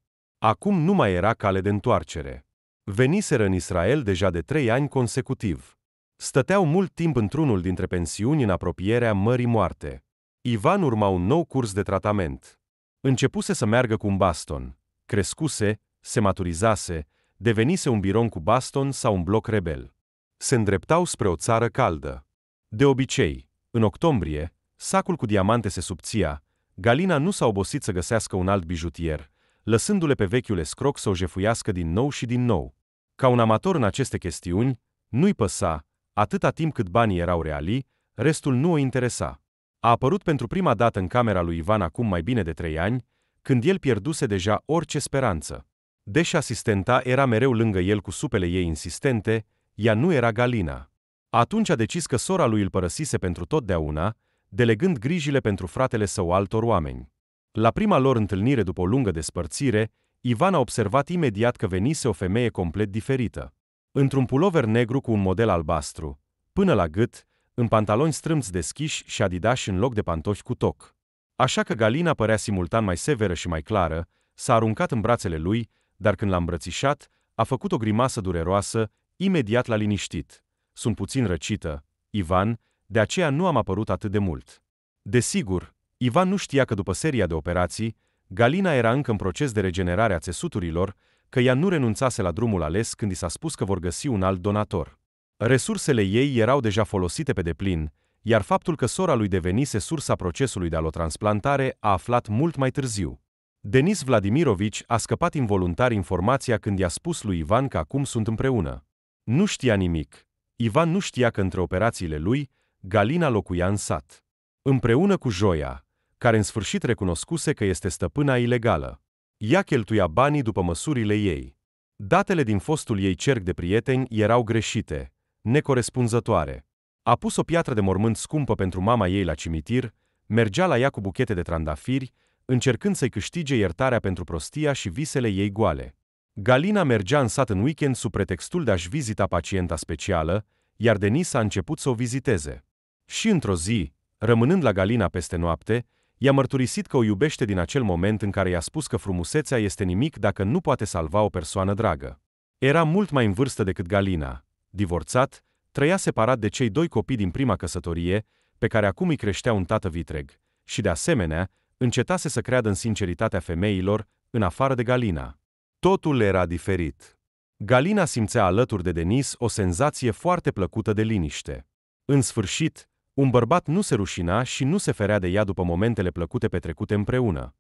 Acum nu mai era cale de întoarcere. Veniseră în Israel deja de trei ani consecutiv. Stăteau mult timp într-unul dintre pensiuni în apropierea Mării Moarte. Ivan urma un nou curs de tratament. Începuse să meargă cu un baston. Crescuse, se maturizase, devenise un biron cu baston sau un bloc rebel. Se îndreptau spre o țară caldă. De obicei, în octombrie, sacul cu diamante se subția, Galina nu s-a obosit să găsească un alt bijutier – lăsându-le pe vechiul escroc să o jefuiască din nou și din nou. Ca un amator în aceste chestiuni, nu-i păsa, atâta timp cât banii erau reali, restul nu o interesa. A apărut pentru prima dată în camera lui Ivan acum mai bine de trei ani, când el pierduse deja orice speranță. Deși asistenta era mereu lângă el cu supele ei insistente, ea nu era Galina. Atunci a decis că sora lui îl părăsise pentru totdeauna, delegând grijile pentru fratele său altor oameni. La prima lor întâlnire după o lungă despărțire, Ivan a observat imediat că venise o femeie complet diferită. Într-un pulover negru cu un model albastru, până la gât, în pantaloni strâmți deschiși și adidași în loc de pantofi cu toc. Așa că Galina părea simultan mai severă și mai clară, s-a aruncat în brațele lui, dar când l-a îmbrățișat, a făcut o grimasă dureroasă, imediat l-a liniștit. Sunt puțin răcită, Ivan, de aceea nu am apărut atât de mult. Desigur, Ivan nu știa că după seria de operații, Galina era încă în proces de regenerare a țesuturilor, că ea nu renunțase la drumul ales când i s-a spus că vor găsi un alt donator. Resursele ei erau deja folosite pe deplin, iar faptul că sora lui devenise sursa procesului de alotransplantare a aflat mult mai târziu. Denis Vladimirovici a scăpat involuntar informația când i-a spus lui Ivan că acum sunt împreună. Nu știa nimic. Ivan nu știa că între operațiile lui, Galina locuia în sat. Împreună cu Joia, care în sfârșit recunoscuse că este stăpâna ilegală. Ea cheltuia banii după măsurile ei. Datele din fostul ei cerc de prieteni erau greșite, necorespunzătoare. A pus o piatră de mormânt scumpă pentru mama ei la cimitir, mergea la ea cu buchete de trandafiri, încercând să-i câștige iertarea pentru prostia și visele ei goale. Galina mergea în sat în weekend sub pretextul de a-și vizita pacienta specială, iar Denis a început să o viziteze. Și într-o zi, rămânând la Galina peste noapte, I-a mărturisit că o iubește din acel moment în care i-a spus că frumusețea este nimic dacă nu poate salva o persoană dragă. Era mult mai în vârstă decât Galina, divorțat, trăia separat de cei doi copii din prima căsătorie, pe care acum îi creștea un tată vitreg, și de asemenea, încetase să creadă în sinceritatea femeilor, în afară de Galina. Totul era diferit. Galina simțea alături de Denis o senzație foarte plăcută de liniște. În sfârșit, un bărbat nu se rușina și nu se ferea de ea după momentele plăcute petrecute împreună.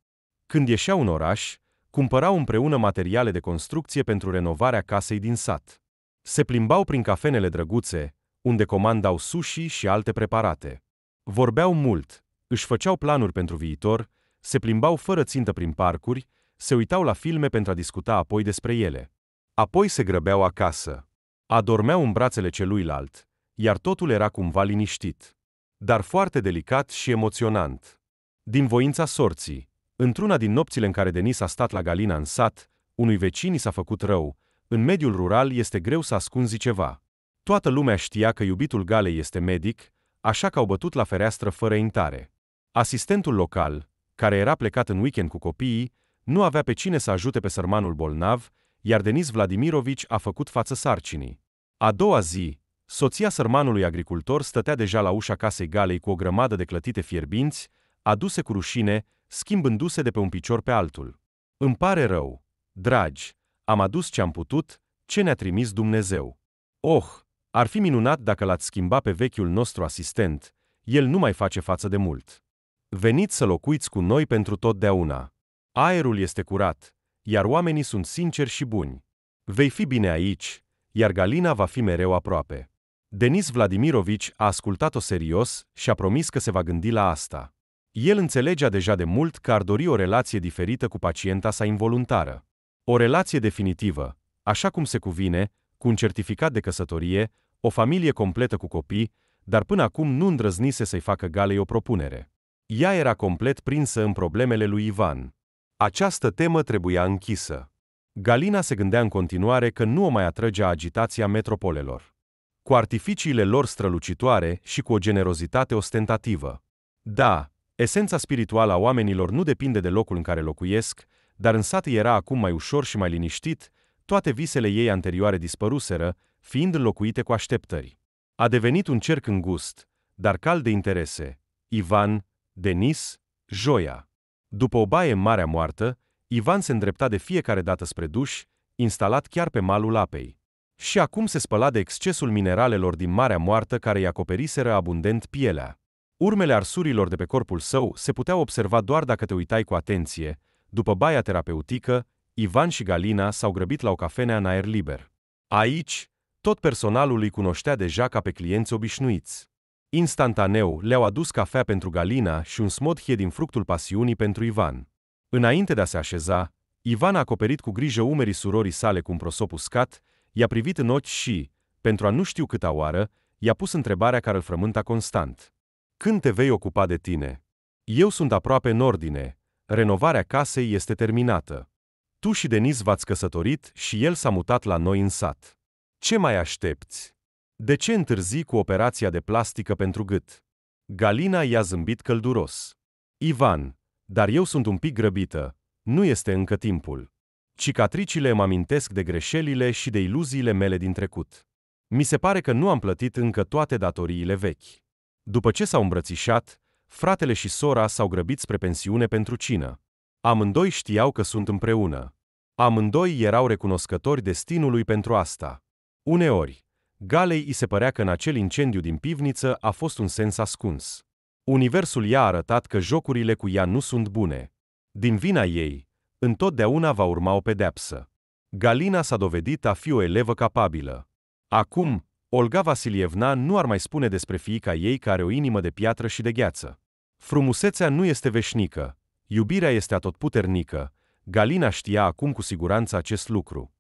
Când ieșeau în oraș, cumpărau împreună materiale de construcție pentru renovarea casei din sat. Se plimbau prin cafenele drăguțe, unde comandau sushi și alte preparate. Vorbeau mult, își făceau planuri pentru viitor, se plimbau fără țintă prin parcuri, se uitau la filme pentru a discuta apoi despre ele. Apoi se grăbeau acasă. Adormeau în brațele celuilalt, iar totul era cumva liniștit dar foarte delicat și emoționant. Din voința sorții, într-una din nopțile în care Denis a stat la Galina în sat, unui vecin i s-a făcut rău, în mediul rural este greu să ascunzi ceva. Toată lumea știa că iubitul Galei este medic, așa că au bătut la fereastră fără intare. Asistentul local, care era plecat în weekend cu copiii, nu avea pe cine să ajute pe sărmanul bolnav, iar Denis Vladimirovici a făcut față sarcinii. A doua zi, Soția sărmanului agricultor stătea deja la ușa casei Galei cu o grămadă de clătite fierbinți, aduse cu rușine, schimbându-se de pe un picior pe altul. Îmi pare rău, dragi, am adus ce am putut, ce ne-a trimis Dumnezeu. Oh, ar fi minunat dacă l-ați schimba pe vechiul nostru asistent, el nu mai face față de mult. Veniți să locuiți cu noi pentru totdeauna. Aerul este curat, iar oamenii sunt sinceri și buni. Vei fi bine aici, iar Galina va fi mereu aproape. Denis Vladimirovici a ascultat-o serios și a promis că se va gândi la asta. El înțelegea deja de mult că ar dori o relație diferită cu pacienta sa involuntară. O relație definitivă, așa cum se cuvine, cu un certificat de căsătorie, o familie completă cu copii, dar până acum nu îndrăznise să-i facă Galei o propunere. Ea era complet prinsă în problemele lui Ivan. Această temă trebuia închisă. Galina se gândea în continuare că nu o mai atrăgea agitația metropolelor cu artificiile lor strălucitoare și cu o generozitate ostentativă. Da, esența spirituală a oamenilor nu depinde de locul în care locuiesc, dar în sat era acum mai ușor și mai liniștit, toate visele ei anterioare dispăruseră, fiind înlocuite cu așteptări. A devenit un cerc îngust, dar cal de interese. Ivan, Denis, Joia. După o baie marea moartă, Ivan se îndrepta de fiecare dată spre duș, instalat chiar pe malul apei și acum se spăla de excesul mineralelor din Marea Moartă care îi acoperiseră abundent pielea. Urmele arsurilor de pe corpul său se puteau observa doar dacă te uitai cu atenție. După baia terapeutică, Ivan și Galina s-au grăbit la o cafenea în aer liber. Aici, tot personalul îi cunoștea deja ca pe clienți obișnuiți. Instantaneu le-au adus cafea pentru Galina și un smodhie din fructul pasiunii pentru Ivan. Înainte de a se așeza, Ivan a acoperit cu grijă umerii surorii sale cu un prosop uscat I-a privit în ochi și, pentru a nu știu câta oară, i-a pus întrebarea care îl frământa constant. Când te vei ocupa de tine? Eu sunt aproape în ordine. Renovarea casei este terminată. Tu și Denis v-ați căsătorit și el s-a mutat la noi în sat. Ce mai aștepți? De ce întârzi cu operația de plastică pentru gât? Galina i-a zâmbit călduros. Ivan, dar eu sunt un pic grăbită. Nu este încă timpul. Cicatricile îmi amintesc de greșelile și de iluziile mele din trecut. Mi se pare că nu am plătit încă toate datoriile vechi. După ce s-au îmbrățișat, fratele și sora s-au grăbit spre pensiune pentru cină. Amândoi știau că sunt împreună. Amândoi erau recunoscători destinului pentru asta. Uneori, Galei îi se părea că în acel incendiu din pivniță a fost un sens ascuns. Universul i-a arătat că jocurile cu ea nu sunt bune. Din vina ei, întotdeauna va urma o pedepsă. Galina s-a dovedit a fi o elevă capabilă. Acum, Olga Vasilievna nu ar mai spune despre fiica ei care o inimă de piatră și de gheață. Frumusețea nu este veșnică, iubirea este atotputernică. Galina știa acum cu siguranță acest lucru.